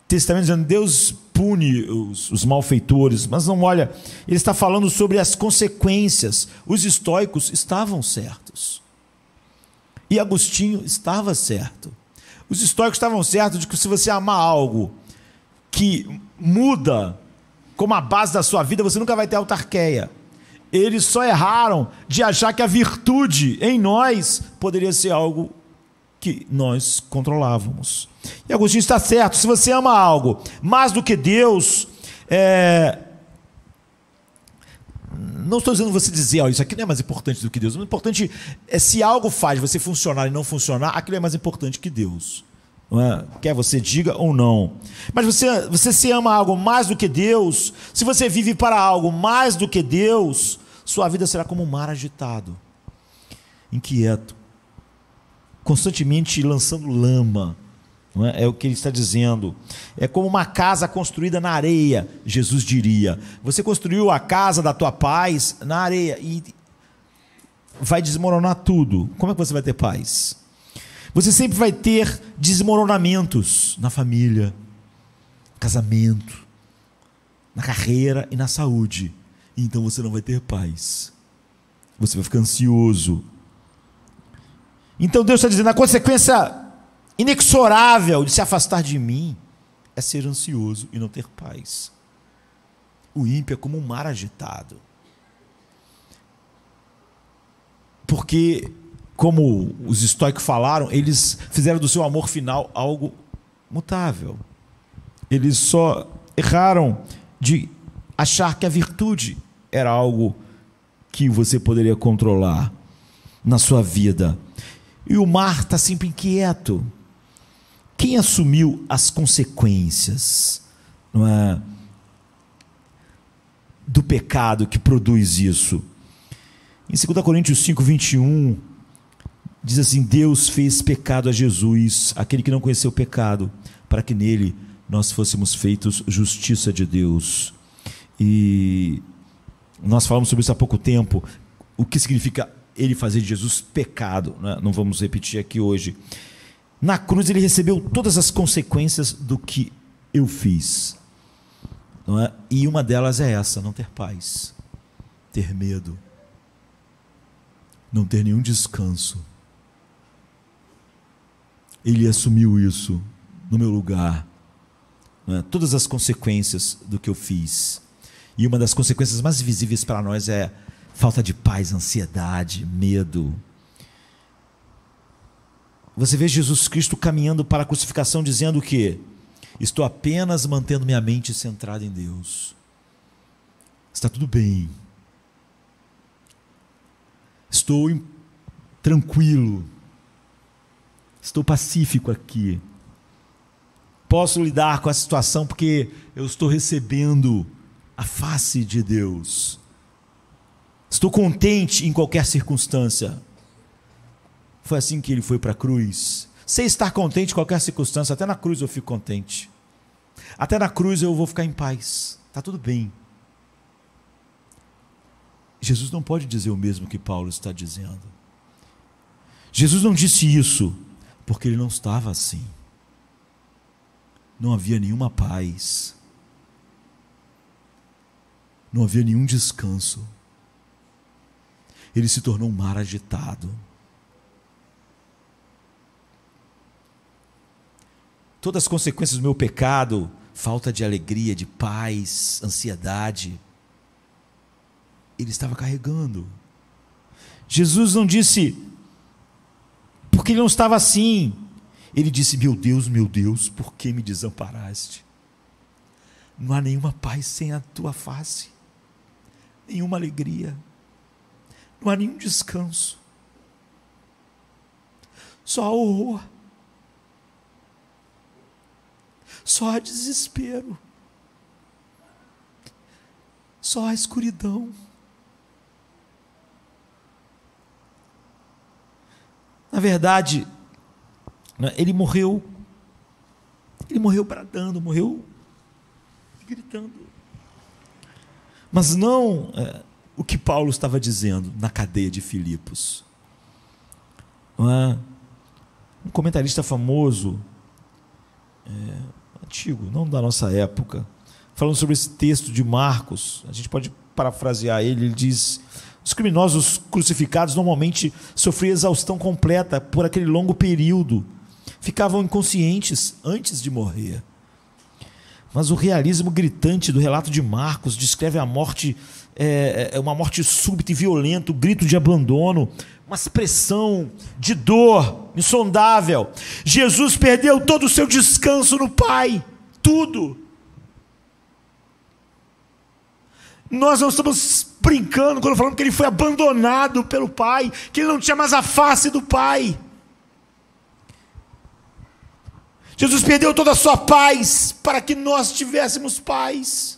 A: Testamento dizendo: Deus pune os, os malfeitores, mas não olha, ele está falando sobre as consequências. Os estoicos estavam certos. E Agostinho estava certo. Os estoicos estavam certos de que se você amar algo que muda como a base da sua vida, você nunca vai ter autarqueia. Eles só erraram de achar que a virtude em nós poderia ser algo que nós controlávamos. E Agostinho está certo. Se você ama algo mais do que Deus, é... não estou dizendo você dizer, oh, isso aqui não é mais importante do que Deus. O importante é se algo faz você funcionar e não funcionar, aquilo é mais importante que Deus. É? Quer você diga ou não. Mas você, você se ama algo mais do que Deus, se você vive para algo mais do que Deus, sua vida será como um mar agitado, inquieto, constantemente lançando lama é? é o que ele está dizendo. É como uma casa construída na areia, Jesus diria. Você construiu a casa da tua paz na areia e vai desmoronar tudo. Como é que você vai ter paz? Você sempre vai ter desmoronamentos na família, casamento, na carreira e na saúde. Então você não vai ter paz. Você vai ficar ansioso. Então Deus está dizendo: a consequência inexorável de se afastar de mim é ser ansioso e não ter paz. O ímpio é como um mar agitado. Porque, como os estoicos falaram, eles fizeram do seu amor final algo mutável. Eles só erraram de achar que a virtude era algo que você poderia controlar na sua vida. E o mar está sempre inquieto. Quem assumiu as consequências é, do pecado que produz isso? Em 2 Coríntios 5, 21, diz assim: Deus fez pecado a Jesus, aquele que não conheceu o pecado, para que nele nós fôssemos feitos justiça de Deus. E nós falamos sobre isso há pouco tempo, o que significa ele fazer de Jesus pecado, não é? vamos repetir aqui hoje. Na cruz ele recebeu todas as consequências do que eu fiz. É? E uma delas é essa: não ter paz, ter medo, não ter nenhum descanso. Ele assumiu isso no meu lugar. É? Todas as consequências do que eu fiz. E uma das consequências mais visíveis para nós é falta de paz, ansiedade, medo você vê Jesus Cristo caminhando para a crucificação, dizendo que estou apenas mantendo minha mente centrada em Deus. Está tudo bem. Estou tranquilo. Estou pacífico aqui. Posso lidar com a situação porque eu estou recebendo a face de Deus. Estou contente em qualquer circunstância. Foi assim que ele foi para a cruz. Sem estar contente em qualquer circunstância, até na cruz eu fico contente. Até na cruz eu vou ficar em paz. Tá tudo bem. Jesus não pode dizer o mesmo que Paulo está dizendo. Jesus não disse isso porque ele não estava assim. Não havia nenhuma paz. Não havia nenhum descanso. Ele se tornou um mar agitado. todas as consequências do meu pecado, falta de alegria, de paz, ansiedade, ele estava carregando. Jesus não disse, porque ele não estava assim. Ele disse: Meu Deus, meu Deus, por que me desamparaste? Não há nenhuma paz sem a tua face, nenhuma alegria, não há nenhum descanso, só horror. só há desespero, só há escuridão. Na verdade, né, ele morreu, ele morreu bradando, morreu gritando. Mas não é, o que Paulo estava dizendo na cadeia de Filipos. É? Um comentarista famoso, é, antigo, não da nossa época. Falando sobre esse texto de Marcos, a gente pode parafrasear ele, ele diz: os criminosos crucificados normalmente sofriam exaustão completa por aquele longo período. Ficavam inconscientes antes de morrer. Mas o realismo gritante do relato de Marcos descreve a morte, é, é, é uma morte súbita e violenta, o grito de abandono, uma expressão de dor insondável. Jesus perdeu todo o seu descanso no Pai, tudo. Nós não estamos brincando quando falamos que ele foi abandonado pelo Pai, que ele não tinha mais a face do Pai. Jesus perdeu toda a sua paz para que nós tivéssemos paz.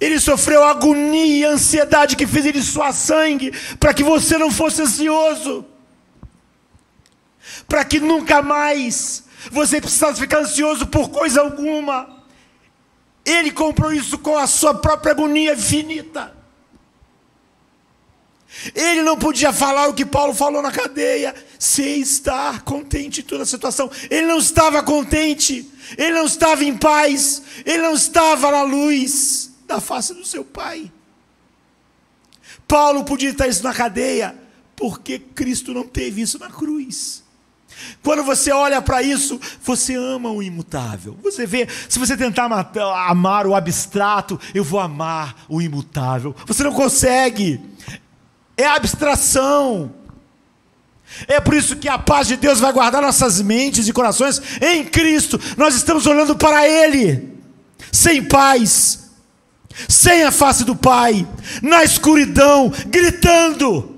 A: Ele sofreu agonia, e ansiedade que fez ele suar sangue para que você não fosse ansioso. Para que nunca mais você precisasse ficar ansioso por coisa alguma. Ele comprou isso com a sua própria agonia infinita. Ele não podia falar o que Paulo falou na cadeia, sem estar contente em toda a situação. Ele não estava contente, ele não estava em paz, ele não estava na luz da face do seu pai. Paulo podia estar isso na cadeia, porque Cristo não teve isso na cruz. Quando você olha para isso, você ama o imutável. Você vê, se você tentar matar, amar o abstrato, eu vou amar o imutável. Você não consegue. É abstração. É por isso que a paz de Deus vai guardar nossas mentes e corações em Cristo. Nós estamos olhando para Ele. Sem paz, sem a face do Pai, na escuridão, gritando,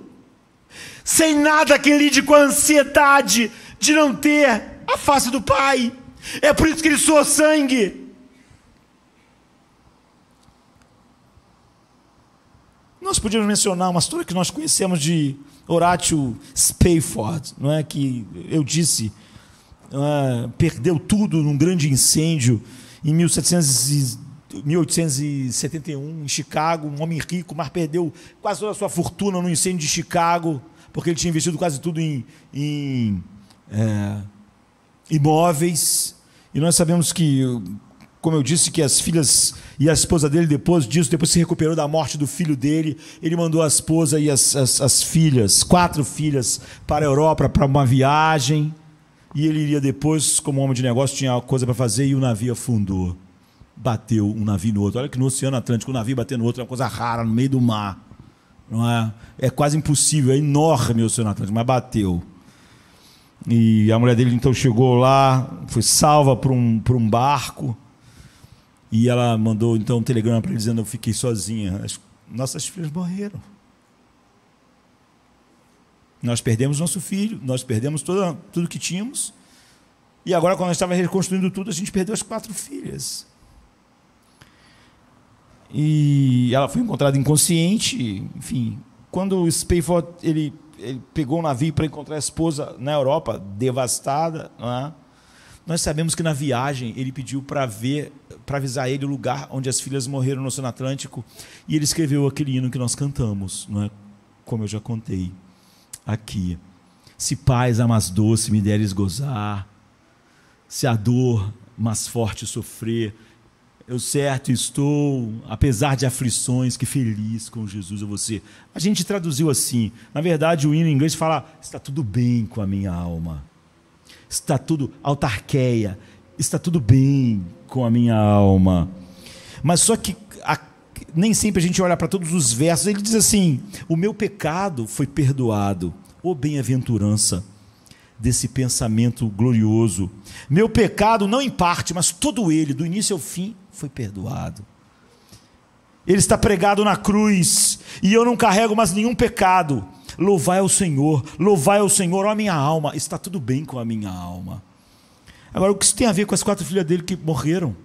A: sem nada que lide com a ansiedade de não ter a face do Pai. É por isso que ele soa sangue. Nós podíamos mencionar uma história que nós conhecemos de Horatio Spafford, não é que eu disse, é? perdeu tudo num grande incêndio em 1700 1871, em Chicago, um homem rico, mas perdeu quase toda a sua fortuna no incêndio de Chicago, porque ele tinha investido quase tudo em, em é, imóveis. E nós sabemos que, como eu disse, que as filhas e a esposa dele, depois disso, depois se recuperou da morte do filho dele, ele mandou a esposa e as, as, as filhas, quatro filhas, para a Europa para uma viagem. E ele iria depois, como homem de negócio, tinha coisa para fazer e o navio afundou bateu um navio no outro. Olha que no Oceano Atlântico, um navio batendo no outro é uma coisa rara, no meio do mar. Não é? é quase impossível, é enorme o Oceano Atlântico, mas bateu. E a mulher dele então chegou lá, foi salva por um, por um barco. E ela mandou então um telegrama para ele dizendo: Eu fiquei sozinha. As nossas filhas morreram. Nós perdemos nosso filho, nós perdemos toda, tudo que tínhamos. E agora, quando nós estávamos reconstruindo tudo, a gente perdeu as quatro filhas. E ela foi encontrada inconsciente, enfim. Quando o Spayford ele, ele pegou o um navio para encontrar a esposa na Europa, devastada, né? nós sabemos que na viagem ele pediu para ver, para avisar ele o lugar onde as filhas morreram no Oceano Atlântico, e ele escreveu aquele hino que nós cantamos, não é? Como eu já contei aqui. Se paz a mais doce me deres gozar, se a dor mais forte sofrer, eu certo estou, apesar de aflições, que feliz com Jesus eu vou ser. A gente traduziu assim. Na verdade, o hino em inglês fala: está tudo bem com a minha alma. Está tudo autarqueia. Está tudo bem com a minha alma. Mas só que a, nem sempre a gente olha para todos os versos. Ele diz assim: o meu pecado foi perdoado. Ô oh, bem-aventurança desse pensamento glorioso. Meu pecado, não em parte, mas todo ele, do início ao fim, foi perdoado. Ele está pregado na cruz, e eu não carrego mais nenhum pecado. Louvai ao Senhor, louvai ao Senhor, ó minha alma, está tudo bem com a minha alma. Agora, o que isso tem a ver com as quatro filhas dele que morreram?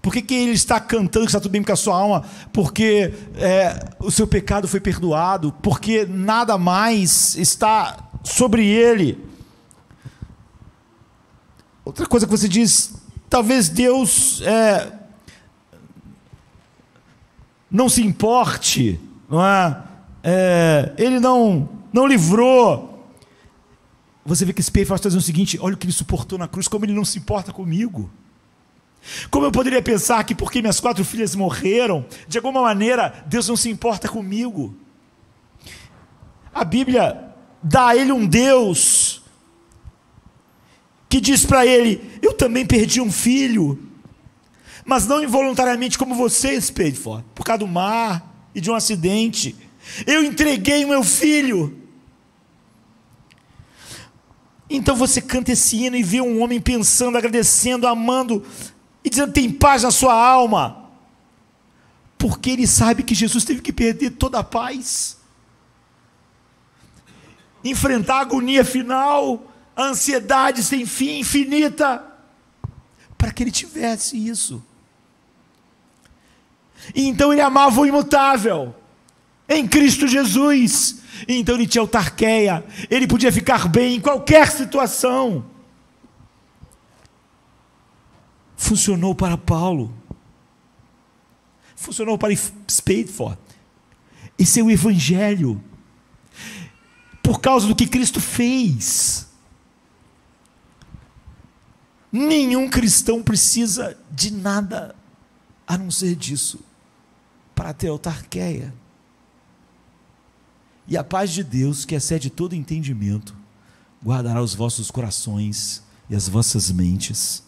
A: Por que, que ele está cantando que está tudo bem com a sua alma? Porque é, o seu pecado foi perdoado, porque nada mais está sobre ele. Outra coisa que você diz, talvez Deus é, não se importe, não é? é? ele não, não livrou. Você vê que esse Peifaus faz o seguinte: olha o que ele suportou na cruz, como ele não se importa comigo. Como eu poderia pensar que porque minhas quatro filhas morreram, de alguma maneira Deus não se importa comigo? A Bíblia dá a ele um Deus que diz para ele: Eu também perdi um filho, mas não involuntariamente como você, Spadefor, por causa do mar e de um acidente. Eu entreguei o meu filho. Então você canta esse hino e vê um homem pensando, agradecendo, amando e dizendo: Tem paz na sua alma. Porque ele sabe que Jesus teve que perder toda a paz, enfrentar a agonia final ansiedade sem fim, infinita, para que ele tivesse isso. E então ele amava o imutável, em Cristo Jesus. E então ele tinha autarqueia, ele podia ficar bem em qualquer situação. Funcionou para Paulo, funcionou para Spadeford. Esse é o Evangelho. Por causa do que Cristo fez. Nenhum cristão precisa de nada a não ser disso para ter autarqueia. E a paz de Deus, que excede todo entendimento, guardará os vossos corações e as vossas mentes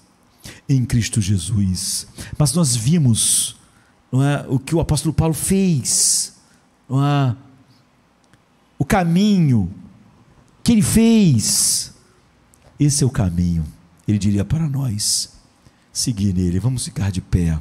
A: em Cristo Jesus. Mas nós vimos é, o que o apóstolo Paulo fez, é, o caminho que ele fez. Esse é o caminho ele diria para nós: seguir nele, vamos ficar de pé.